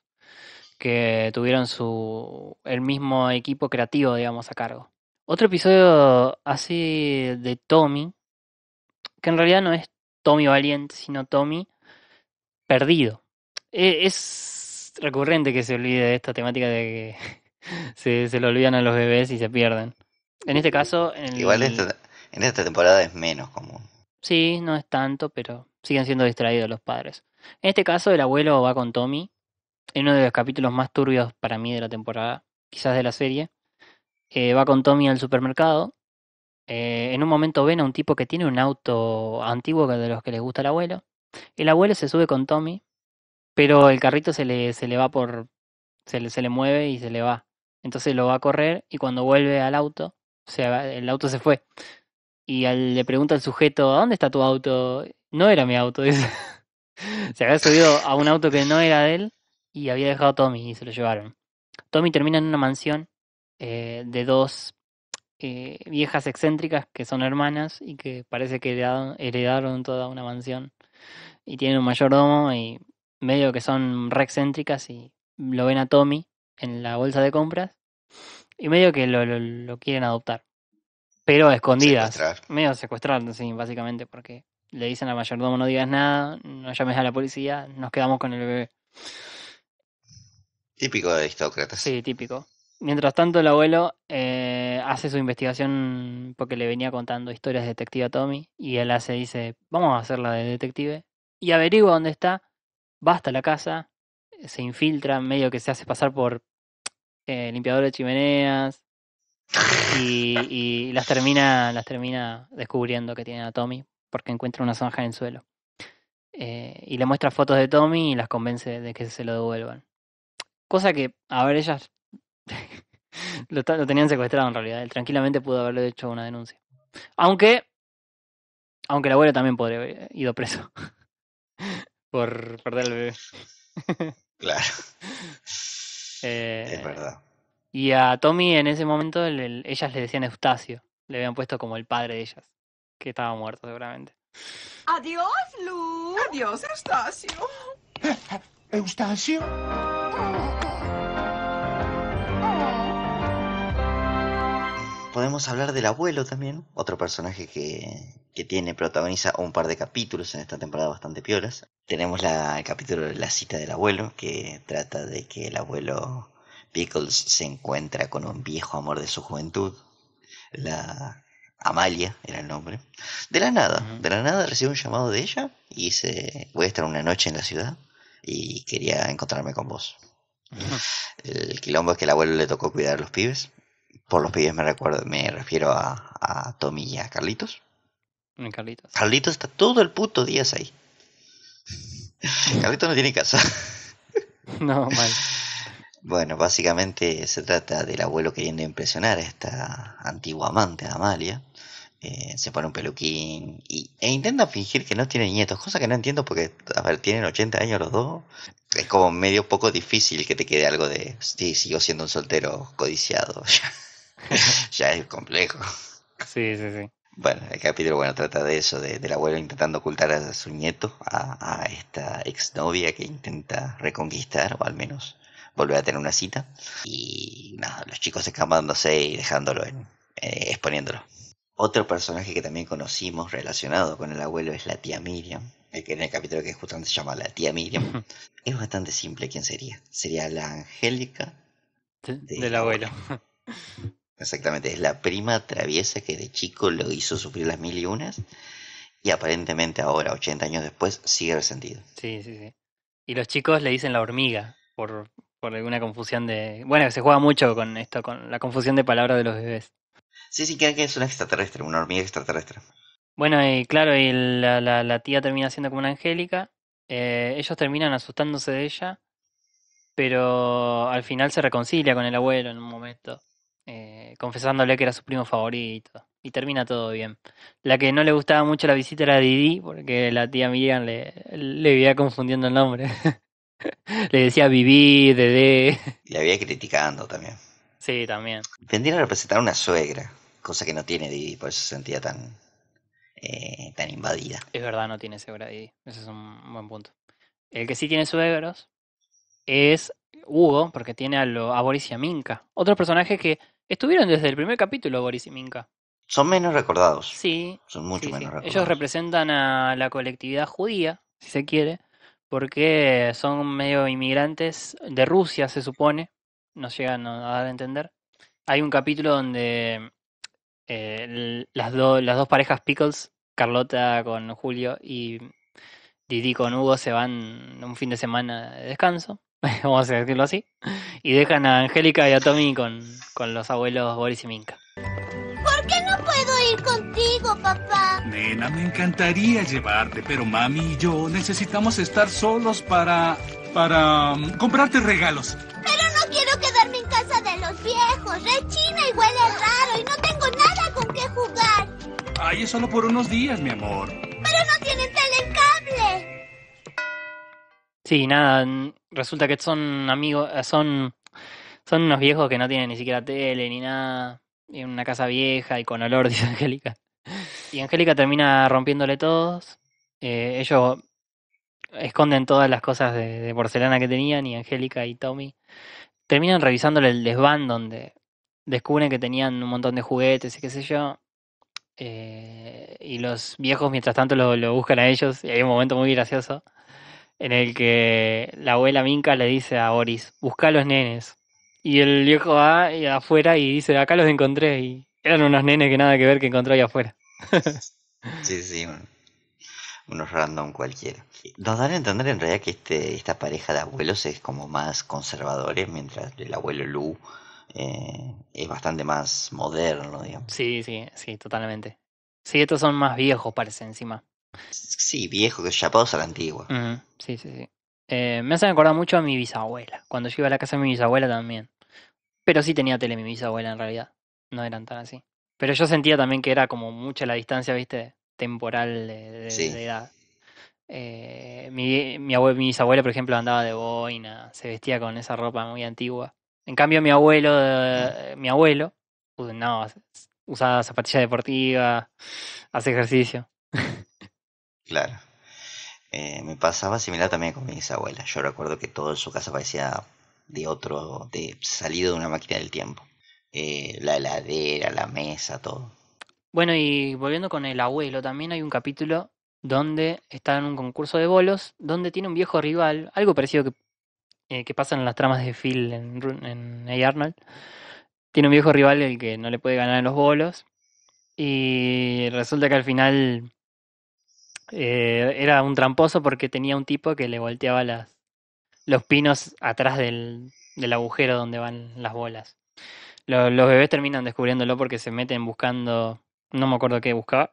que tuvieron su el mismo equipo creativo, digamos, a cargo. Otro episodio así de Tommy, que en realidad no es Tommy Valiente, sino Tommy perdido. E, es recurrente que se olvide de esta temática de que se, lo olvidan a los bebés y se pierden. En este caso... En Igual esta, en esta temporada es menos común. Sí, no es tanto, pero siguen siendo distraídos los padres. En este caso, el abuelo va con Tommy, en uno de los capítulos más turbios para mí de la temporada, quizás de la serie. Eh, va con Tommy al supermercado. Eh, en un momento ven a un tipo que tiene un auto antiguo de los que les gusta el abuelo. El abuelo se sube con Tommy, pero el carrito se le, se le va por. Se le, se le mueve y se le va. Entonces lo va a correr y cuando vuelve al auto, o sea, el auto se fue. Y al, le pregunta al sujeto, dónde está tu auto? No era mi auto, dice. se había subido a un auto que no era de él y había dejado a Tommy y se lo llevaron. Tommy termina en una mansión eh, de dos eh, viejas excéntricas que son hermanas y que parece que heredaron toda una mansión y tienen un mayordomo y medio que son re excéntricas y lo ven a Tommy en la bolsa de compras y medio que lo, lo, quieren adoptar. Pero a escondidas. Medio secuestrando sí, básicamente, porque le dicen al mayordomo no digas nada, no llames a la policía, nos quedamos con el bebé. Típico de aristócratas. Sí, típico. Mientras tanto, el abuelo eh, hace su investigación porque le venía contando historias de detective a Tommy y él hace, dice, vamos a hacer la de detective. Y averigua dónde está, va hasta la casa, se infiltra, medio que se hace pasar por eh, limpiador de chimeneas y, las, termina, las termina descubriendo que tienen a Tommy porque encuentra una zanja en el suelo. Eh, y le muestra fotos de Tommy y las convence de que se lo devuelvan. Cosa que, a ver, ellas lo, tenían secuestrado en realidad. Él tranquilamente pudo haberle hecho una denuncia. Aunque, aunque el abuelo también podría haber ido preso por perder el bebé. claro. Eh, es verdad. Y a Tommy en ese momento ellas le decían Eustacio. Le habían puesto como el padre de ellas, que estaba muerto seguramente. Adiós, Lu. Adiós, Eustacio. Eustacio. podemos hablar del abuelo también, otro personaje que, tiene, protagoniza un par de capítulos en esta temporada bastante piolas. Tenemos la, el capítulo la cita del abuelo, que trata de que el abuelo Pickles se encuentra con un viejo amor de su juventud, la Amalia era el nombre. De la nada, de la nada recibe un llamado de ella y dice, voy a estar una noche en la ciudad y quería encontrarme con vos. El quilombo es que el abuelo le tocó cuidar a los pibes por los pibes me, recuerdo, me refiero a, a Tommy y a Carlitos. Mm, Carlitos. está todo el puto día ahí. Carlitos no tiene casa. no, mal. Bueno, básicamente se trata del abuelo queriendo impresionar a esta antigua amante, Amalia. Eh, se pone un peluquín y, e intenta fingir que no tiene nietos, cosa que no entiendo porque, a ver, tienen 80 años los dos. Es como medio poco difícil que te quede algo de, sí, sigo siendo un soltero codiciado. ya es complejo. Sí, sí, sí. Bueno, el capítulo bueno trata de eso, del abuelo intentando ocultar a su nieto, a, a esta exnovia que intenta reconquistar, o al menos volver a tener una cita. Y nada, los chicos escapándose y dejándolo, eh, exponiéndolo. Otro personaje que también conocimos relacionado con el abuelo es la tía Miriam, eh, que en el capítulo que justamente se llama la tía Miriam. es bastante simple quién sería. Sería la Angélica del abuelo. Exactamente, es la prima traviesa que de chico lo hizo sufrir las mil y unas y aparentemente ahora, 80 años después, sigue resentido. Sí, sí, sí. Y los chicos le dicen la hormiga por, por alguna confusión de... Bueno, se juega mucho con esto, con la confusión de palabras de los bebés. Sí, sí, creen que es una extraterrestre, una hormiga extraterrestre. Bueno, y claro, y la, la tía termina siendo como una angélica. Eh, ellos terminan asustándose de ella, pero al final se reconcilia con el abuelo en un momento confesándole que era su primo favorito. Y termina todo bien. La que no le gustaba mucho la visita era Didi, porque la tía Miriam le, le vivía confundiendo el nombre. le decía Vivi, Dede. Y la había criticando también. Sí, también. Vendía a representar una suegra, cosa que no tiene Didi, por eso se sentía tan, eh, tan invadida. Es verdad, no tiene suegra Didi. Ese es un buen punto. El que sí tiene suegros es Hugo, porque tiene a, lo, a Boris y a Minka. Otro personaje que Estuvieron desde el primer capítulo Boris y Minka. Son menos recordados. Sí. Son mucho menos recordados. Ellos representan a la colectividad judía, si se quiere, porque son medio inmigrantes de Rusia, se supone. Nos llegan a dar a entender. Hay un capítulo donde eh, las, las dos parejas Pickles, Carlota con Julio y Didi con Hugo, se van un fin de semana de descanso. vamos a decirlo así, y dejan a Angélica y a Tommy con, los abuelos Boris y Minka. ¿Por qué no puedo ir contigo, papá? Nena, me encantaría llevarte, pero mami y yo necesitamos estar solos para... para... Um, comprarte regalos. Pero no quiero quedarme en casa de los viejos. Rechina y huele raro y no tengo nada con qué jugar. Ay, es solo por unos días, mi amor. Pero no tienen telecable. Sí, nada, resulta que son amigos, eh, son, son unos viejos que no tienen ni siquiera tele ni nada, en una casa vieja y con olor, dice Angélica. Y Angélica termina rompiéndole todos, eh, ellos esconden todas las cosas de, porcelana que tenían y Angélica y Tommy terminan revisándole el desván donde descubren que tenían un montón de juguetes y qué sé yo. Eh, y los viejos, mientras tanto, lo, lo, buscan a ellos. Y hay un momento muy gracioso en el que la abuela Minca le dice a Boris, busca los nenes. Y el viejo va afuera y dice, acá los encontré. Y eran unos nenes que nada que ver que encontró ahí afuera. sí, sí, unos random cualquiera. Nos dan a entender en realidad que este, esta pareja de abuelos es como más conservadores, mientras el abuelo Lu eh, es bastante más moderno, digamos. Sí, sí, sí, totalmente. Sí, estos son más viejos, parece encima. Sí, viejo ya chapados a la antigua. Sí, sí, sí. Eh, me hacen acordar mucho a mi bisabuela. Cuando yo iba a la casa de mi bisabuela también. Pero sí tenía tele mi bisabuela en realidad. No eran tan así. Pero yo sentía también que era como mucha la distancia, viste, temporal de, edad. Eh, mi, mi, bisabuela, por ejemplo, andaba de boina, se vestía con esa ropa muy antigua. En cambio, mi abuelo, mm. eh, mi abuelo, usaba zapatillas deportivas, hace ejercicio. Claro. Eh, me pasaba similar también con mi exabuela. Yo recuerdo que todo en su casa parecía de otro, de salido de una máquina del tiempo. Eh, la heladera, la mesa, todo. Bueno, y volviendo con el abuelo, también hay un capítulo donde está en un concurso de bolos, donde tiene un viejo rival, algo parecido que, eh, que pasa en las tramas de Phil en, en A. Arnold. Tiene un viejo rival el que no le puede ganar en los bolos. Y resulta que al final eh, era un tramposo porque tenía un tipo que le volteaba las, los pinos atrás del, agujero donde van las bolas. Los, bebés terminan descubriéndolo porque se meten buscando, no me acuerdo qué buscaba.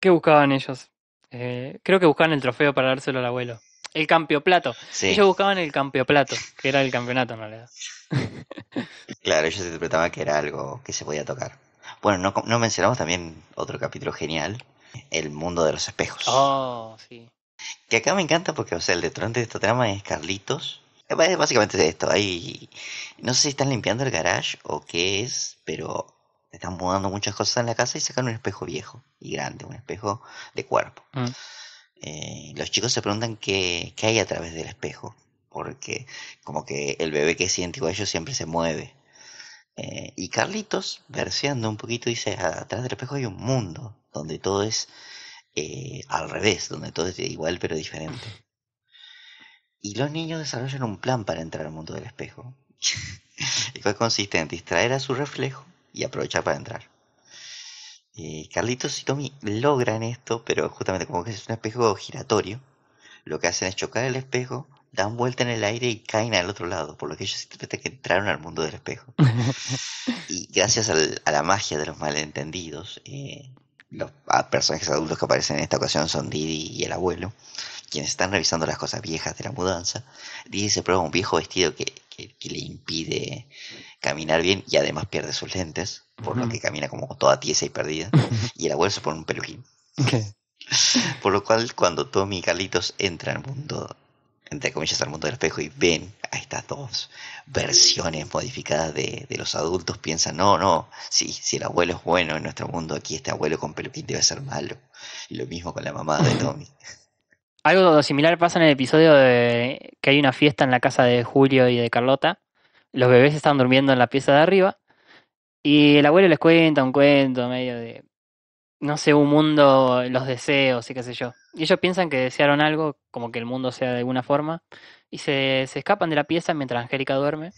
¿Qué buscaban ellos? Eh, creo que buscaban el trofeo para dárselo al abuelo. El campeoplato. Sí. Ellos buscaban el campeoplato, que era el campeonato en realidad. claro, ellos interpretaban que era algo que se podía tocar. Bueno, no, no mencionamos también otro capítulo genial, el mundo de los espejos. Oh, sí. Que acá me encanta porque, o sea, el detrón de esta trama es Carlitos. Eh, básicamente es esto. Ahí, no sé si están limpiando el garage o qué es, pero están mudando muchas cosas en la casa y sacan un espejo viejo y grande, un espejo de cuerpo. Mm. Eh, los chicos se preguntan qué, qué hay a través del espejo, porque como que el bebé que es idéntico a ellos siempre se mueve. Eh, y Carlitos, verseando un poquito, dice, atrás del espejo hay un mundo donde todo es eh, al revés, donde todo es igual pero diferente. Y los niños desarrollan un plan para entrar al mundo del espejo, el cual consiste en distraer a su reflejo y aprovechar para entrar. Eh, Carlitos y Tommy logran esto, pero justamente como que es un espejo giratorio, lo que hacen es chocar el espejo dan vuelta en el aire y caen al otro lado, por lo que ellos interpretan que entraron al mundo del espejo. y gracias a la magia de los malentendidos, eh, los personajes adultos que aparecen en esta ocasión son Didi y el abuelo, quienes están revisando las cosas viejas de la mudanza. Didi se prueba un viejo vestido que, le impide caminar bien y además pierde sus lentes, por lo que camina como toda tiesa y perdida. y el abuelo se pone un peluquín. Por lo cual, cuando Tommy y Carlitos entran al mundo entre comillas, al mundo del espejo y ven a estas dos versiones modificadas de, de, los adultos, piensan, no, no, sí, si el abuelo es bueno en nuestro mundo, aquí este abuelo con peluquín debe ser malo. Y lo mismo con la mamá de Tommy. Algo similar pasa en el episodio de que hay una fiesta en la casa de Julio y de Carlota. Los bebés están durmiendo en la pieza de arriba. Y el abuelo les cuenta un cuento medio de no sé, un mundo, los deseos y qué sé yo. Y ellos piensan que desearon algo, como que el mundo sea de alguna forma, y se, se escapan de la pieza mientras Angélica duerme,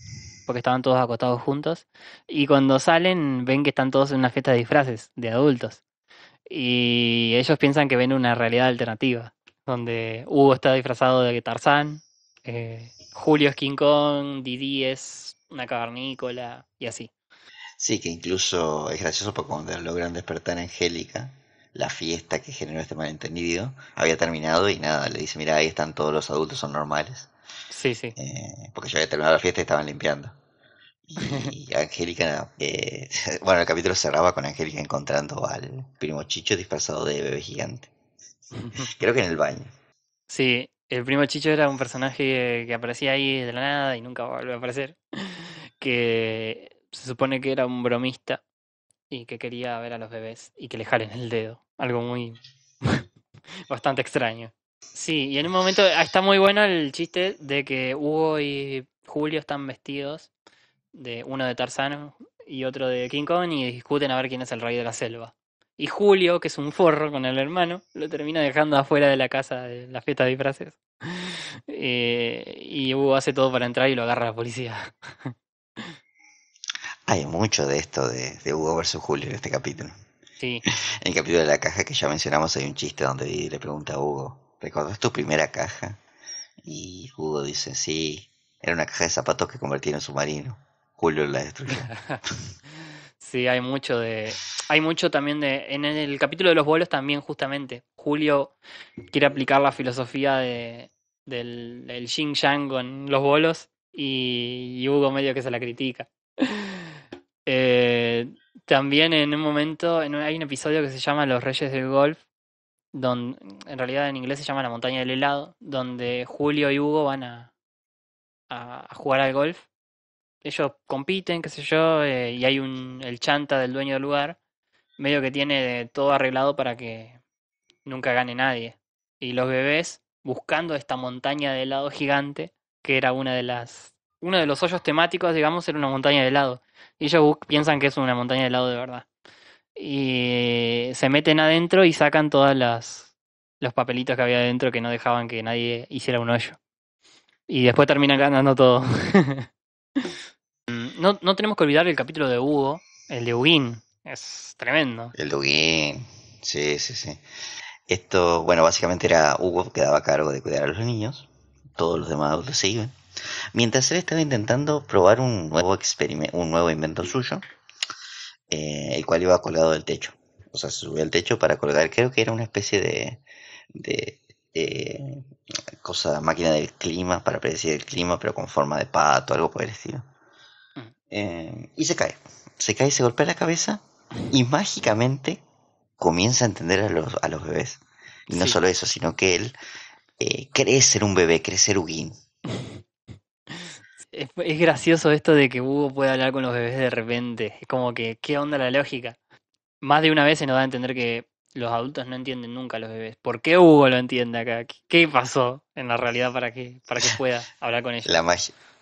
porque estaban todos acostados juntos, y cuando salen ven que están todos en una fiesta de disfraces, de adultos. Y ellos piensan que ven una realidad alternativa, donde Hugo está disfrazado de Tarzán, eh, Julio es King Kong, Didi es una cavernícola, y así. Sí, que incluso es gracioso porque cuando logran despertar a Angélica, la fiesta que generó este malentendido había terminado y nada, le dice, mira, ahí están todos los adultos, son normales. Sí, sí. Eh, porque ya había terminado la fiesta y estaban limpiando. Y, Angélica, eh, bueno, el capítulo cerraba con Angélica encontrando al primo Chicho disfrazado de bebé gigante. Creo que en el baño. Sí, el primo Chicho era un personaje que aparecía ahí de la nada y nunca volvió a aparecer. Que se supone que era un bromista y que quería ver a los bebés y que le jalen el dedo. Algo muy. bastante extraño. Sí, y en un momento ah, está muy bueno el chiste de que Hugo y Julio están vestidos de uno de Tarzán y otro de King Kong y discuten a ver quién es el rey de la selva. Y Julio, que es un forro con el hermano, lo termina dejando afuera de la casa de la fiesta de disfraces. Eh, y Hugo hace todo para entrar y lo agarra la policía. Hay mucho de esto de, Hugo versus Julio en este capítulo. Sí. En el capítulo de la caja que ya mencionamos hay un chiste donde le pregunta a Hugo, ¿recuerdas tu primera caja? Y Hugo dice, sí, era una caja de zapatos que convertí en un submarino. Julio la destruyó. sí, hay mucho de... Hay mucho también de... En el capítulo de los bolos también justamente. Julio quiere aplicar la filosofía de, del, del con los bolos y Hugo medio que se la critica. Eh, también en un momento, hay un episodio que se llama Los Reyes del Golf, en realidad en inglés se llama La Montaña del Helado, donde Julio y Hugo van a, a, jugar al golf. Ellos compiten, qué sé yo, eh, y hay un, el chanta del dueño del lugar, medio que tiene todo arreglado para que nunca gane nadie. Y los bebés buscando esta montaña de helado gigante, que era una de las, uno de los hoyos temáticos, digamos, era una montaña de helado y ellos piensan que es una montaña de helado de verdad. Y se meten adentro y sacan todas las los papelitos que había adentro que no dejaban que nadie hiciera un ellos Y después terminan ganando todo. Mm, no, no tenemos que olvidar el capítulo de Hugo, el de Huguín. Es tremendo. El de Huguín. Sí, sí, sí. Esto, bueno, básicamente era Hugo que daba cargo de cuidar a los niños. Todos los demás lo siguen. Mientras él estaba intentando probar un nuevo, experimento, un nuevo invento suyo, eh, el cual iba colgado del techo. O sea, se subió al techo para colgar, creo que era una especie de, de cosa, máquina del clima, para predecir el clima, pero con forma de pato, algo por el estilo. Mm. Eh, y se cae. Se cae, se golpea la cabeza y mágicamente comienza a entender a los, a los bebés. Y no solo eso, sino que él eh, cree ser un bebé, cree ser es, gracioso esto de que Hugo pueda hablar con los bebés de repente. Es como que, ¿qué onda la lógica? Más de una vez se nos da a entender que los adultos no entienden nunca a los bebés. ¿Por qué Hugo lo entiende acá? ¿Qué pasó en la realidad para que, para que pueda hablar con ellos? La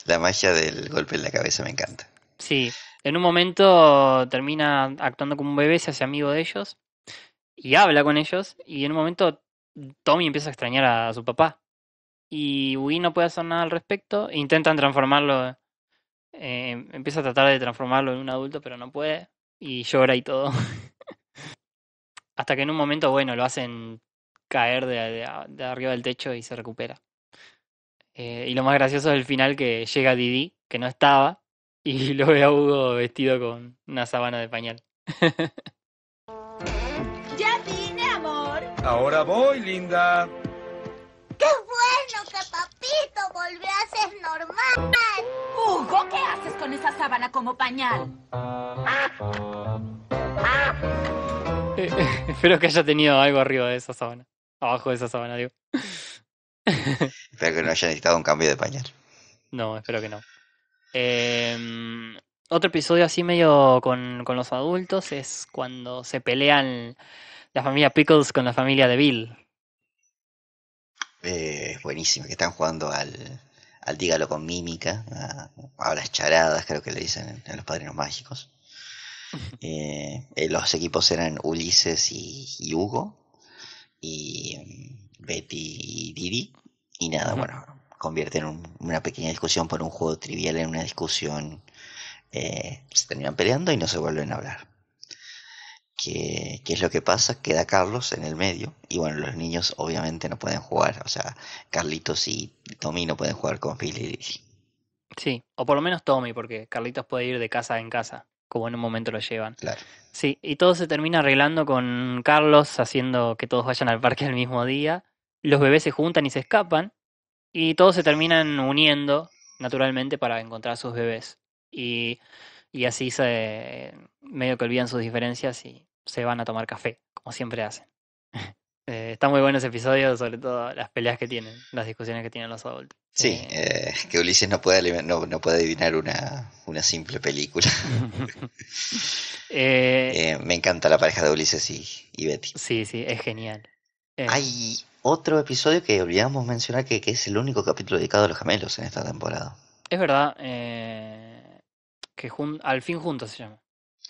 la magia del golpe en la cabeza me encanta. Sí, en un momento termina actuando como un bebé, se hace amigo de ellos y habla con ellos. Y en un momento Tommy empieza a extrañar a su papá y Wii no puede hacer nada al respecto. E intentan transformarlo, eh, empieza a tratar de transformarlo en un adulto, pero no puede y llora y todo. Hasta que en un momento, bueno, lo hacen caer de, arriba del techo y se recupera. Eh, y lo más gracioso es el final que llega Didi, que no estaba, y lo ve a Hugo vestido con una sabana de pañal. ya vine, amor. Ahora voy, linda. Esto volvió a ser normal. Hugo, ¿qué haces con esa sábana como pañal? Eh, eh, espero que haya tenido algo arriba de esa sábana. Abajo de esa sábana, digo. espero que no haya necesitado un cambio de pañal. No, espero que no. Em, otro episodio así medio con, con los adultos es cuando se pelean la familia Pickles con la familia de Bill. Eh, buenísimo, que están jugando al, dígalo con mímica, a, las charadas, creo que le dicen en, los Padrinos Mágicos. Eh, eh, los equipos eran Ulises y, Hugo, y mm, Betty y Didi, y nada, bueno, convierten una pequeña discusión por un juego trivial en una discusión, eh, se terminan peleando y no se vuelven a hablar que, es lo que pasa, queda Carlos en el medio y bueno, los niños obviamente no pueden jugar, o sea, Carlitos y Tommy no pueden jugar con Phil Sí, o por lo menos Tommy, porque Carlitos puede ir de casa en casa, como en un momento lo llevan. Claro. Sí, y todo se termina arreglando con Carlos haciendo que todos vayan al parque al mismo día, los bebés se juntan y se escapan y todos se terminan uniendo naturalmente para encontrar a sus bebés. Y, y así se medio que olvidan sus diferencias y se van a tomar café, como siempre hacen. Eh, está muy bueno ese episodio, sobre todo las peleas que tienen, las discusiones que tienen los adultos. Sí, eh, eh, que Ulises no puede, no, puede adivinar una, simple película. me encanta la pareja de Ulises y, Betty. Sí, sí, es genial. Hay otro episodio que olvidamos mencionar que, es el único capítulo dedicado a los gemelos en esta temporada. Es verdad, que al fin juntos se llama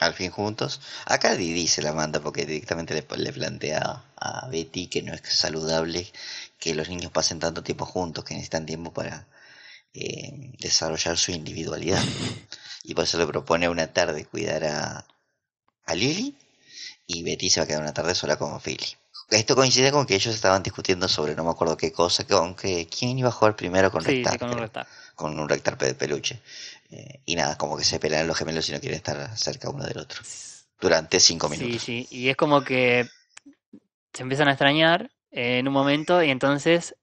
al fin juntos. Acá Didi se la manda porque directamente le, le, plantea a Betty que no es saludable que los niños pasen tanto tiempo juntos, que necesitan tiempo para eh, desarrollar su individualidad. Y por eso le propone una tarde cuidar a, Lily y Betty se va a quedar una tarde sola con Philly. Esto coincide con que ellos estaban discutiendo sobre no me acuerdo qué cosa, con que quién iba a jugar primero con un Rectar. de peluche. Eh, y nada, como que se pelean los gemelos y no quieren estar cerca uno del otro. Durante cinco minutos. Sí, sí. Y es como que se empiezan a extrañar eh, en un momento y entonces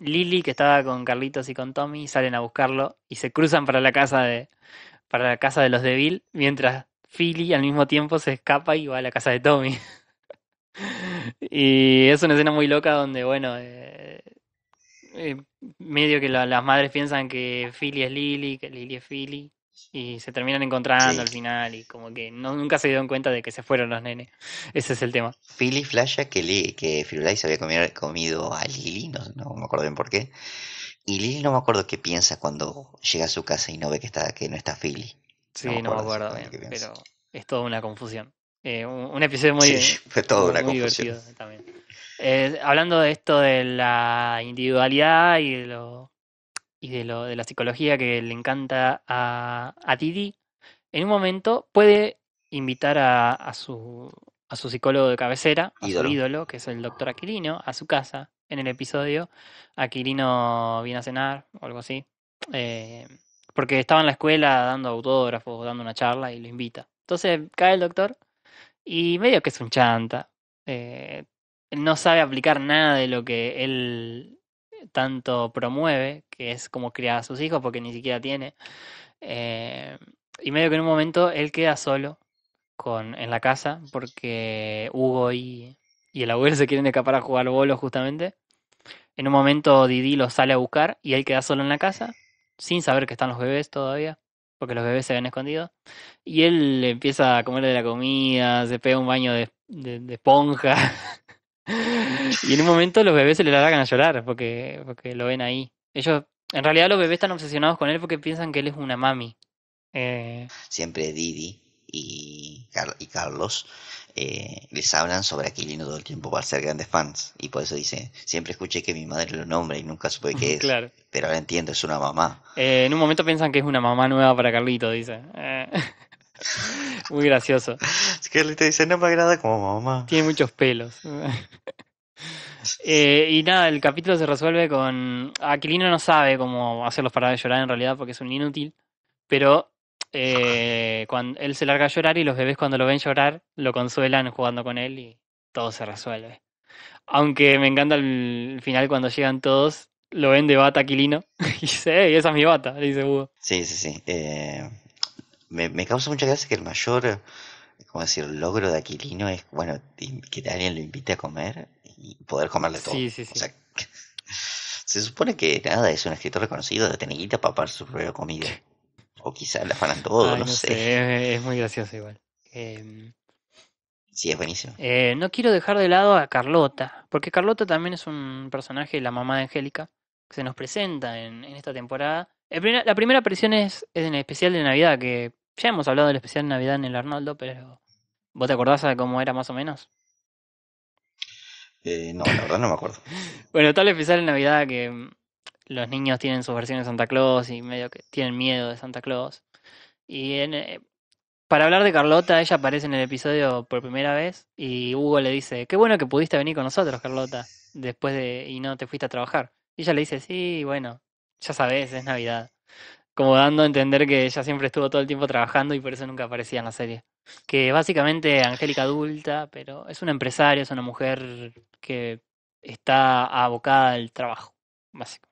Lily, que estaba con Carlitos y con Tommy, salen a buscarlo y se cruzan para la casa de, para la casa de los de mientras Philly al mismo tiempo se escapa y va a la casa de Tommy. y es una escena muy loca donde, bueno, eh, eh, medio que las madres piensan que Philly es Lily, que Lily es Philly, y se terminan encontrando al final, y como que no, nunca se dieron cuenta de que se fueron los nenes. Ese es el tema. Philly flasha que, Lee, que se había comido, a Lily, no, me acuerdo bien por qué. Y Lily no me acuerdo qué piensa cuando llega a su casa y no ve que está que no está Philly. Sí, no me acuerdo, no me acuerdo bien, pero es toda una confusión. Eh, un, episodio muy, sí, fue todo una eh, hablando de esto de la individualidad y de lo y de lo de la psicología que le encanta a, a Didi, en un momento puede invitar a, su psicólogo de cabecera, ídolo. a su ídolo, que es el doctor Aquilino, a su casa en el episodio. Aquilino viene a cenar o algo así. Eh, porque estaba en la escuela dando autógrafos, dando una charla y lo invita. Entonces cae el doctor y medio que es un chanta. Eh, no sabe aplicar nada de lo que él tanto promueve, que es como criar a sus hijos, porque ni siquiera tiene. Eh, y medio que en un momento él queda solo con, en la casa, porque Hugo y, y el abuelo se quieren escapar a jugar bolos justamente. En un momento Didi lo sale a buscar y él queda solo en la casa, sin saber que están los bebés todavía porque los bebés se ven escondidos, Y él empieza a comerle la comida, se pega un baño de, de, esponja. y en un momento los bebés se le largan a llorar porque, porque lo ven ahí. Ellos, en realidad los bebés están obsesionados con él porque piensan que él es una mami. Eh, Siempre Didi y, Carlos eh, les hablan sobre Aquilino todo el tiempo para ser grandes fans. Y por eso dice, siempre escuché que mi madre lo nombra y nunca supe que es. Pero ahora entiendo, es una mamá. Eh, en un momento piensan que es una mamá nueva para Carlito, dice. Eh, muy gracioso. que Carlito dice, no me agrada como mamá. Tiene muchos pelos. y nada, el capítulo se resuelve con. Aquilino ah, no sabe cómo hacerlos parar de llorar en realidad porque es un inútil. Pero eh, cuando él se larga a llorar y los bebés cuando lo ven llorar lo consuelan jugando con él y todo se resuelve. Aunque me encanta el final cuando llegan todos, lo ven de bata Aquilino y dice, esa es mi bata, le dice Hugo. Sí, sí, sí. Eh, me, causa mucha gracia que el mayor, como decir, logro de Aquilino es, bueno, que alguien lo invite a comer y poder comerle todo. se supone que nada, es un escritor reconocido de tener para pagar su propia comida. O quizás la fanan todo, no, sé. Es, muy gracioso igual. Em, sí, es buenísimo. Eh, no quiero dejar de lado a Carlota, porque Carlota también es un personaje, la mamá de Angélica, que se nos presenta en, esta temporada. la primera aparición es, en el especial de Navidad, que ya hemos hablado del especial de Navidad en el Arnoldo, pero ¿vos te acordás de cómo era más o menos? Eh, no, la verdad no me acuerdo. bueno, tal especial de Navidad que los niños tienen su versión de Santa Claus y medio que tienen miedo de Santa Claus. Y eh, para hablar de Carlota, ella aparece en el episodio por primera vez y Hugo le dice, qué bueno que pudiste venir con nosotros, Carlota, después de... y no te fuiste a trabajar. Y ella le dice, sí, bueno, ya sabes, es Navidad. Como dando a entender que ella siempre estuvo todo el tiempo trabajando y por eso nunca aparecía en la serie. Que básicamente Angélica adulta, pero es una empresaria, es una mujer que está abocada al trabajo, básicamente.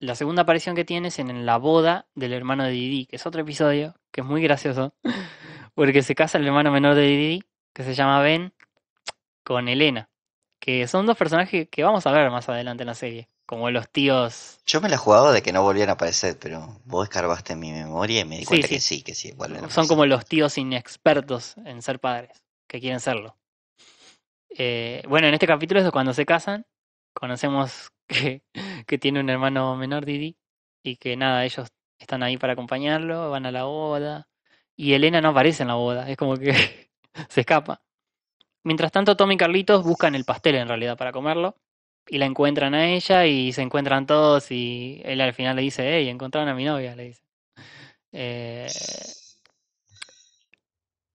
La segunda aparición que tiene es en la boda del hermano de Didi, que es otro episodio que es muy gracioso, porque se casa el hermano menor de Didi, que se llama Ben, con Elena, que son dos personajes que vamos a ver más adelante en la serie, como los tíos. Yo me la jugaba de que no volvieran a aparecer, pero vos escarbaste en mi memoria y me di cuenta que sí, que sí. son como los tíos inexpertos en ser padres, que quieren serlo. Eh, bueno, en este capítulo es cuando se casan, conocemos que, tiene un hermano menor, Didi, y que nada, ellos están ahí para acompañarlo, van a la boda, y Elena no aparece en la boda, es como que se escapa. Mientras tanto, Tom y Carlitos buscan el pastel en realidad para comerlo, y la encuentran a ella, y se encuentran todos, y él al final le dice, hey, encontraron a mi novia, le dice. Eh,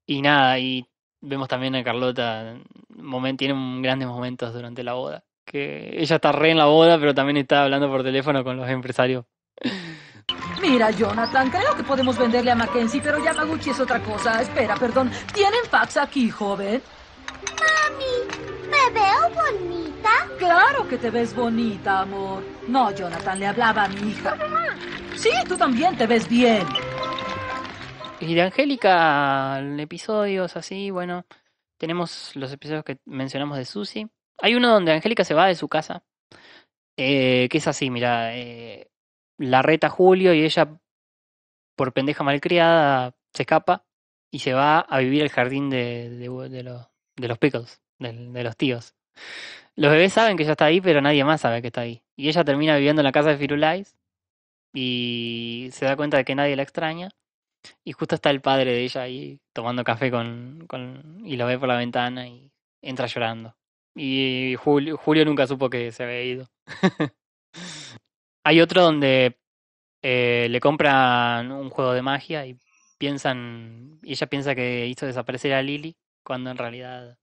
y nada, y vemos también a Carlota, mm, tiene grandes momentos durante la boda que ella está re en la boda, pero también está hablando por teléfono con los empresarios. Mira, Jonathan, creo que podemos venderle a Mackenzie, pero Yamaguchi es otra cosa. Espera, perdón. ¿Tienen fax aquí, joven? Mami, ¿me veo bonita? Claro que te ves bonita, amor. No, Jonathan, le hablaba a mi hija. Sí, tú también te ves bien. Y de Angélica, episodios así, bueno, tenemos los episodios que mencionamos de Susie, hay uno donde Angélica se va de su casa. Eh, que es así, mira. Eh, la reta Julio y ella, por pendeja malcriada, se escapa y se va a vivir el jardín de, los, picos, de, los tíos. Los bebés saben que ella está ahí, pero nadie más sabe que está ahí. Y ella termina viviendo en la casa de Firulais y se da cuenta de que nadie la extraña. Y justo está el padre de ella ahí tomando café con y lo ve por la ventana y entra llorando. Y Julio, nunca supo que se había ido. Hay otro donde eh, le compran un juego de magia y piensan, y ella piensa que hizo desaparecer a Lily, cuando en realidad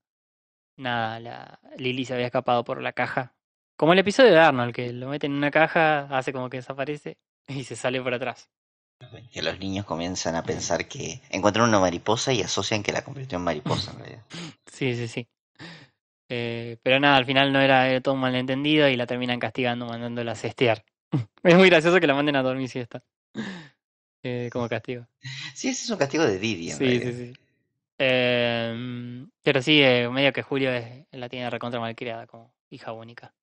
nada, la, Lily se había escapado por la caja. Como el episodio de Arnold, que lo meten en una caja, hace como que desaparece y se sale por atrás. Y los niños comienzan a pensar que encuentran una mariposa y asocian que la convirtió en mariposa en realidad. Sí, sí, sí. Eh, pero nada, al final no era, todo un malentendido y la terminan castigando, mandándola a cestear. es muy gracioso que la manden a dormir siesta. Eh, como castigo. Sí, ese es un castigo de Didi, en em, pero sí, eh, medio que Julio la tiene recontra malcriada como hija única.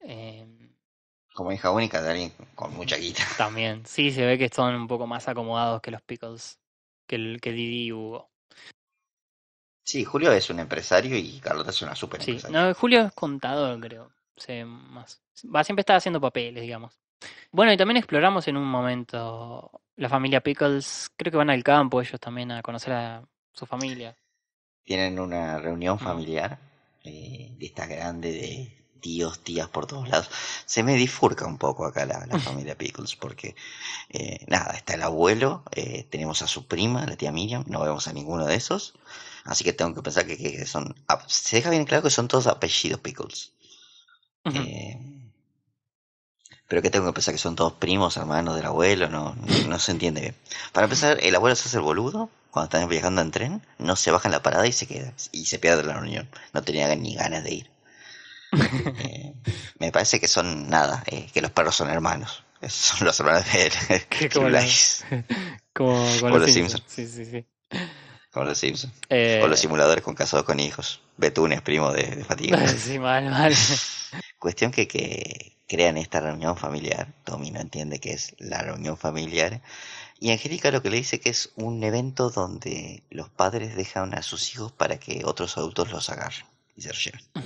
Em, como hija única de alguien con mucha guita. También, sí, se ve que son un poco más acomodados que los Pickles, que, el, que Didi y Hugo. Sí, Julio es un empresario y Carlota es una super empresaria. Julio es contador, creo. más. Va, siempre está haciendo papeles, digamos. Bueno, y también exploramos en un momento la familia Pickles. Creo que van al campo ellos también a conocer a su familia. Tienen una reunión familiar eh, esta grande de tíos, tías por todos lados. Se me difurca un poco acá la, familia Pickles porque, eh, nada, está el abuelo, eh, tenemos a su prima, la tía Miriam, no vemos a ninguno de esos. Así que tengo que pensar que, son. Se deja bien claro que son todos apellidos Pickles. Eh, pero que tengo que pensar que son todos primos, hermanos del abuelo, no, no, se entiende bien. Para empezar, el abuelo se hace el boludo cuando están viajando en tren, no se baja en la parada y se queda, y se pierde la reunión. No tenía ni ganas de ir. Eh, me parece que son nada, eh, que los perros son hermanos. Son los hermanos de él. Como, los Sí, sí, sí. Con los pues, eh, O los simuladores con casados con hijos. Betunes, primo de, fatiga. sí, mal, mal. Cuestión que, que crean esta reunión familiar. Tommy entiende que es la reunión familiar. Y Angélica lo que le dice que es un evento donde los padres dejan a sus hijos para que otros adultos los agarren y se mm.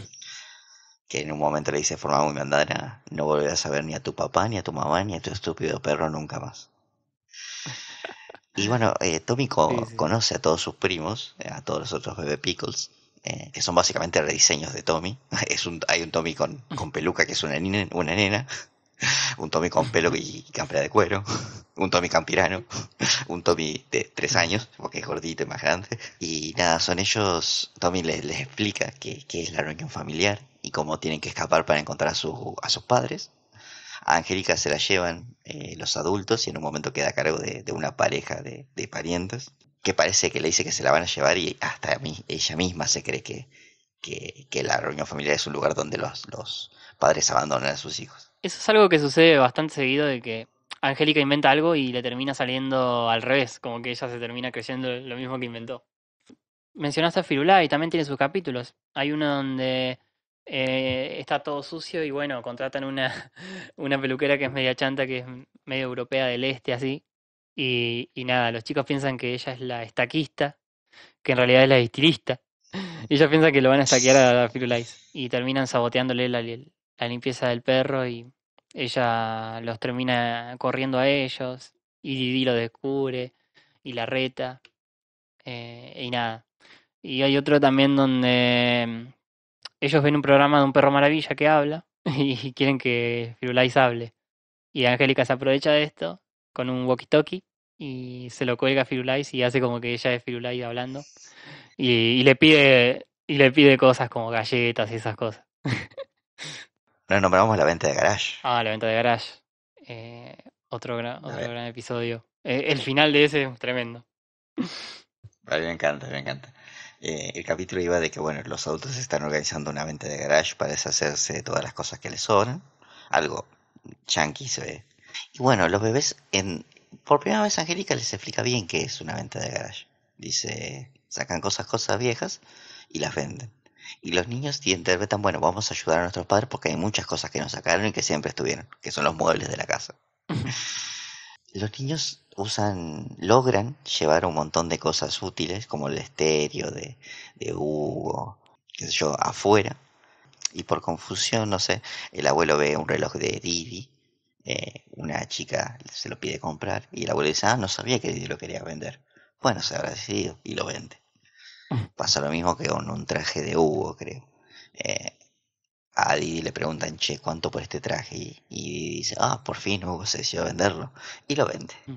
Que en un momento le dice de forma muy mandana, no volverás a ver ni a tu papá, ni a tu mamá, ni a tu estúpido perro nunca más. Y bueno, eh, Tommy conoce a todos sus primos, eh, a todos los otros bebé Pickles, eh, que son básicamente rediseños de Tommy. Es un, hay un Tommy con, peluca que es una, una nena, un Tommy con pelo y campera de cuero, un Tommy campirano, un Tommy de tres años, porque es gordito y más grande. Y nada, son ellos, Tommy les, les explica qué, qué es la reunión familiar y cómo tienen que escapar para encontrar a, a sus padres a Angélica se la llevan eh, los adultos y en un momento queda a cargo de, una pareja de, parientes que parece que le dice que se la van a llevar y hasta a mí, ella misma se cree que, que, la reunión familiar es un lugar donde los, padres abandonan a sus hijos. Eso es algo que sucede bastante seguido de que Angélica inventa algo y le termina saliendo al revés, como que ella se termina creyendo lo mismo que inventó. Mencionaste a Firulá y también tiene sus capítulos. Hay uno donde eh, está todo sucio y bueno, contratan una, peluquera que es media chanta, que es medio europea del este, así. Y, nada, los chicos piensan que ella es la estaquista, que en realidad es la estilista. Y ella piensa que lo van a saquear a, la Firulais. Y terminan saboteándole la, limpieza del perro y ella los termina corriendo a ellos. Y Didi lo descubre y la reta. Eh, y nada. Y hay otro también donde ellos ven un programa de un perro maravilla que habla y quieren que Firulais hable. Y Angélica se aprovecha de esto con un walkie-talkie y se lo cuelga a Firulais y hace como que ella es Firulais hablando. Y, le pide y le pide cosas como galletas y esas cosas. Nos nombramos la venta de Garage. Ah, la venta de Garage. Eh, otro gran, episodio. Eh, el final de ese es tremendo. A me encanta, me encanta. Eh, el capítulo iba de que, bueno, los adultos están organizando una venta de garage para deshacerse de todas las cosas que les sobran. Algo chanqui se ve. Y bueno, los bebés, en, por primera vez Angélica les explica bien qué es una venta de garage. Dice, sacan cosas, cosas viejas y las venden. Y los niños interpretan, bueno, vamos a ayudar a nuestros padres porque hay muchas cosas que nos sacaron y que siempre estuvieron, que son los muebles de la casa. los niños usan, logran llevar un montón de cosas útiles, como el estéreo de, de Hugo, qué sé yo, afuera. Y por confusión, no sé, el abuelo ve un reloj de Didi, eh, una chica se lo pide comprar, y el abuelo dice, ah, no sabía que Didi lo quería vender. Bueno, se habrá decidido y lo vende. Mm. Pasa lo mismo que con un traje de Hugo, creo. Eh, a le preguntan, che, ¿cuánto por este traje? Y, dice, ah, por fin Hugo se decidió venderlo. Y lo vende. Mm.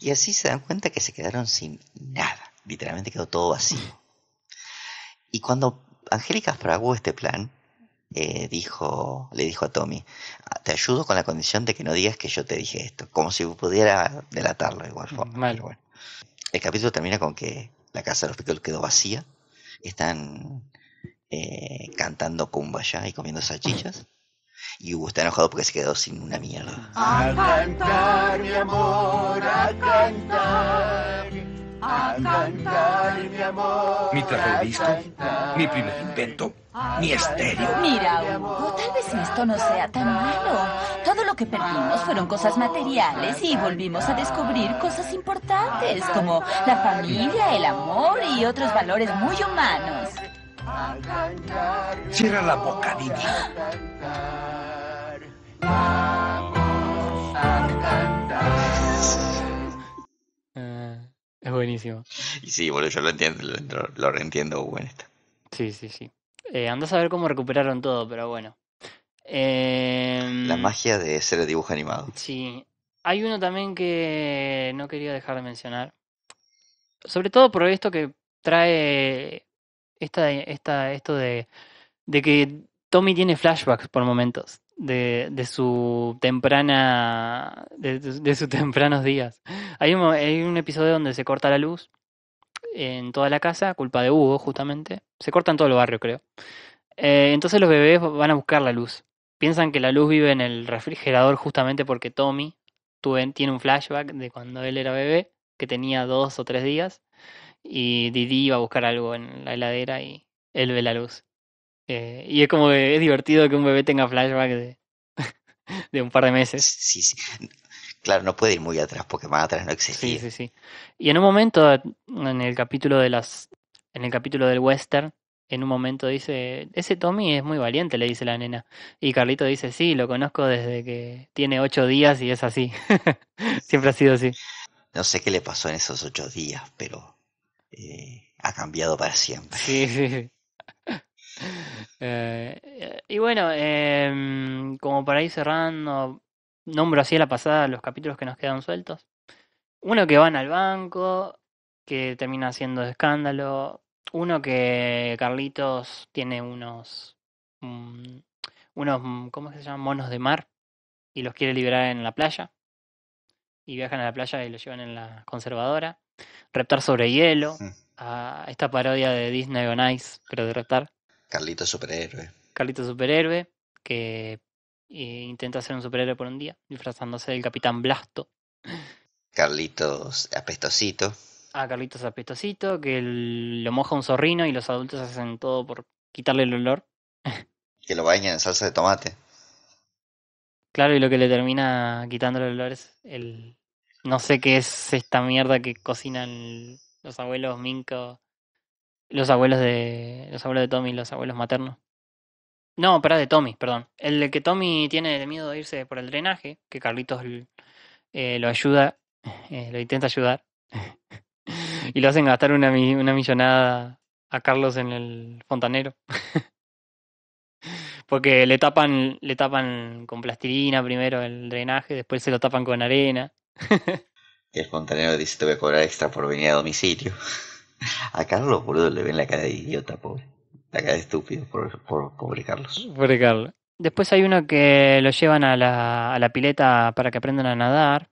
Y así se dan cuenta que se quedaron sin nada. Literalmente quedó todo vacío. Y cuando Angélica fraguó este plan, eh, dijo, le dijo a Tommy, ah, te ayudo con la condición de que no digas que yo te dije esto, como si pudiera delatarlo de igual mm, forma. El capítulo termina con que la casa del los quedó vacía, están eh, cantando Kumbaya y comiendo salchichas. Y Hugo está enojado porque se quedó sin una mierda. A cantar, mi amor, a cantar. cantar, mi amor. Mi mi primer invento, mi estéreo. Mira, Hugo, tal vez esto no sea tan malo. Todo lo que perdimos fueron cosas materiales y volvimos a descubrir cosas importantes como la familia, el amor y otros valores muy humanos. Cierra la boca, niña. Eh, es buenísimo. Y sí, bueno, yo lo entiendo, lo, entiendo, entiendo Sí, sí, sí. Eh, a ver cómo recuperaron todo, pero bueno. Em, la magia de ser el dibujo animado. Sí. Hay uno también que no quería dejar de mencionar. Sobre todo por esto que trae esta, esto de, que Tommy tiene flashbacks por momentos de, su temprana de, sus tempranos días. Hay un, hay un episodio donde se corta la luz en toda la casa, culpa de Hugo justamente. Se corta en todo el barrio, creo. Eh, entonces los bebés van a buscar la luz. Piensan que la luz vive en el refrigerador justamente porque Tommy tiene un flashback de cuando él era bebé, que tenía dos o tres días, y Didi va a buscar algo en la heladera y él ve la luz. Eh, y es como que es divertido que un bebé tenga flashback de, un par de meses. Sí, sí. Claro, no puede ir muy atrás porque más atrás no existe. Sí, sí, sí. Y en un momento, en el capítulo de las, en el capítulo del western, en un momento dice, ese Tommy es muy valiente, le dice la nena. Y Carlito dice, sí, lo conozco desde que tiene ocho días y es así. Siempre ha sido así. No sé qué le pasó en esos ocho días, pero eh, ha cambiado para siempre. Eh, eh, y bueno, em, como para ir cerrando, nombro así a la pasada los capítulos que nos quedan sueltos. Uno que van al banco, que termina haciendo escándalo. Uno que Carlitos tiene unos. Mm, unos. Mm, ¿Cómo se llaman? Monos de mar. Y los quiere liberar en la playa. Y viajan a la playa y los llevan en la conservadora. Reptar sobre hielo, mm. a esta parodia de Disney o Ice, pero de Reptar. Carlito Superhéroe. Carlito Superhéroe, que eh, intenta ser un superhéroe por un día, disfrazándose del Capitán Blasto. Carlitos Apestosito. Ah, Carlitos Apestosito, que lo moja un zorrino y los adultos hacen todo por quitarle el olor. Que lo bañen en salsa de tomate. Claro, y lo que le termina quitando el olor es el, no sé qué es esta mierda que cocinan los abuelos Minko, los abuelos de los abuelos de Tommy, los abuelos maternos. No, pero de Tommy, perdón. El de que Tommy tiene miedo de irse por el drenaje, que Carlitos eh, lo ayuda, eh, lo intenta ayudar. y lo hacen gastar una, una millonada a Carlos en el fontanero. Porque le tapan, le tapan con plastilina primero el drenaje, después se lo tapan con arena el fontanero dice te voy a cobrar extra por venir a domicilio. A Carlos, boludo, le ven la cara de idiota, pobre. La cara de estúpido, por, por, pobre Carlos. Pobre Carlos. Después hay uno que lo llevan a la, pileta para que aprendan a nadar.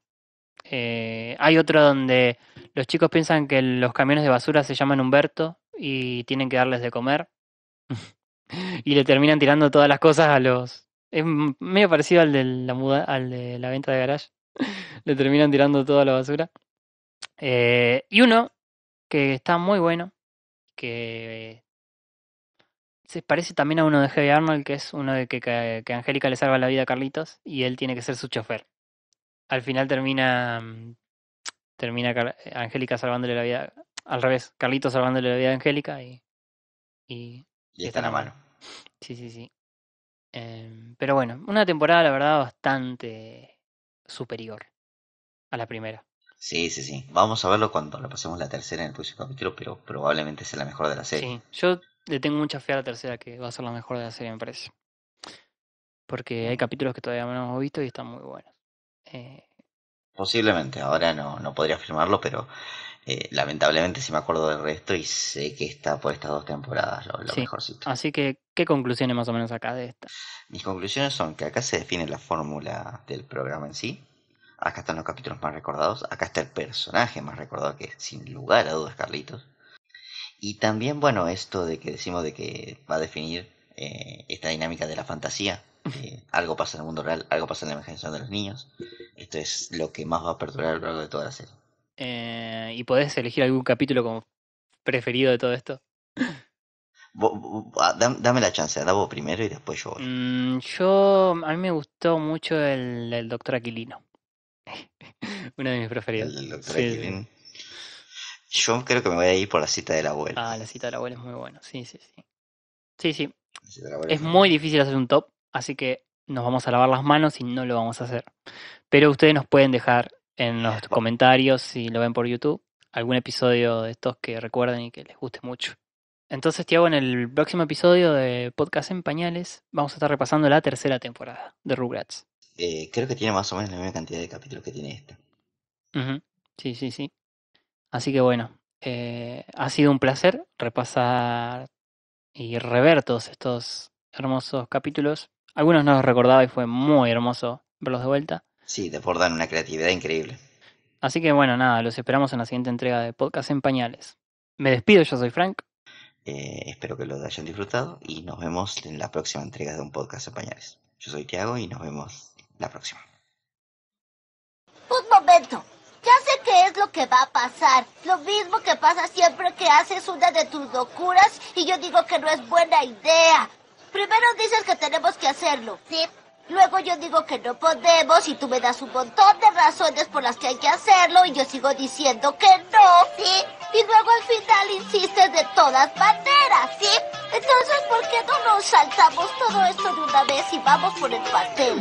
Eh, hay otro donde los chicos piensan que los camiones de basura se llaman Humberto y tienen que darles de comer. y le terminan tirando todas las cosas a los... Es medio parecido al de la, muda, al de la venta de garage. Le terminan tirando toda la basura. Eh, y uno que está muy bueno, que se parece también a uno de Heavy Arnold, que es uno de que, que, Angélica le salva la vida a Carlitos y él tiene que ser su chofer. Al final termina, mm, termina Angélica salvándole la vida, al revés, Carlitos salvándole la vida a Angélica y... Y, y están a mano. Sí, sí, sí. Em, pero bueno, una temporada la verdad bastante superior a la primera. Sí, sí, sí. Vamos a verlo cuando le pasemos la tercera en el próximo capítulo, pero probablemente sea la mejor de la serie. Sí, yo le tengo mucha fe a la tercera que va a ser la mejor de la serie, me parece. Porque hay mm. capítulos que todavía no hemos visto y están muy buenos. Eh Posiblemente, ahora no, no podría afirmarlo, pero eh, lamentablemente si me acuerdo del resto y sé que está por estas dos temporadas lo, mejorcito. Así que, ¿qué conclusiones más o menos acá de esta? Mis conclusiones son que acá se define la fórmula del programa en sí. Acá están los capítulos más recordados. Acá está el personaje más recordado que sin lugar a dudas Carlitos. Y también, bueno, esto de que decimos de que va a definir eh, esta dinámica de la fantasía. algo pasa en el mundo real, algo pasa en la imaginación de los niños. Esto es lo que más va a perdurar a largo de toda la serie. Eh, ¿Y podés elegir algún capítulo como preferido de todo esto? Ah, dame la chance, da vos primero y después yo. Mm, yo, a mí me gustó mucho el, Doctor Aquilino. Uno de mis preferidos. El, Aquilino. Yo creo que me voy a ir por la cita de la abuela. Ah, la cita de la es muy buena, sí, sí, sí. Sí, sí. Es muy difícil hacer un top, así que nos vamos a lavar las manos y no lo vamos a hacer. Pero ustedes nos pueden dejar en los comentarios si lo ven por YouTube algún episodio de estos que recuerden y que les guste mucho. Entonces, Tiago, en el próximo episodio de Podcast en Pañales vamos a estar repasando la tercera temporada de Rugrats. Eh, creo que tiene más o menos la misma cantidad de capítulos que tiene esta. Sí, sí, sí. Así que bueno, eh, ha sido un placer repasar y rever todos estos hermosos capítulos. Algunos no los recordaba y fue muy hermoso verlos de vuelta sí, desbordan una creatividad increíble. Así que bueno, nada, los esperamos en la siguiente entrega de Podcast en Pañales. Me despido, yo soy Frank. Eh, espero que lo hayan disfrutado y nos vemos en la próxima entrega de un podcast en Pañales. Yo soy Tiago y nos vemos la próxima. Un momento, ya sé qué es lo que va a pasar. Lo mismo que pasa siempre que haces una de tus locuras y yo digo que no es buena idea. Primero dices que tenemos que hacerlo. Sí, Luego yo digo que no podemos y tú me das un montón de razones por las que hay que hacerlo y yo sigo diciendo que no, ¿sí? Y luego al final insistes de todas maneras, ¿sí? Entonces, ¿por qué no nos saltamos todo esto de una vez y vamos por el pastel?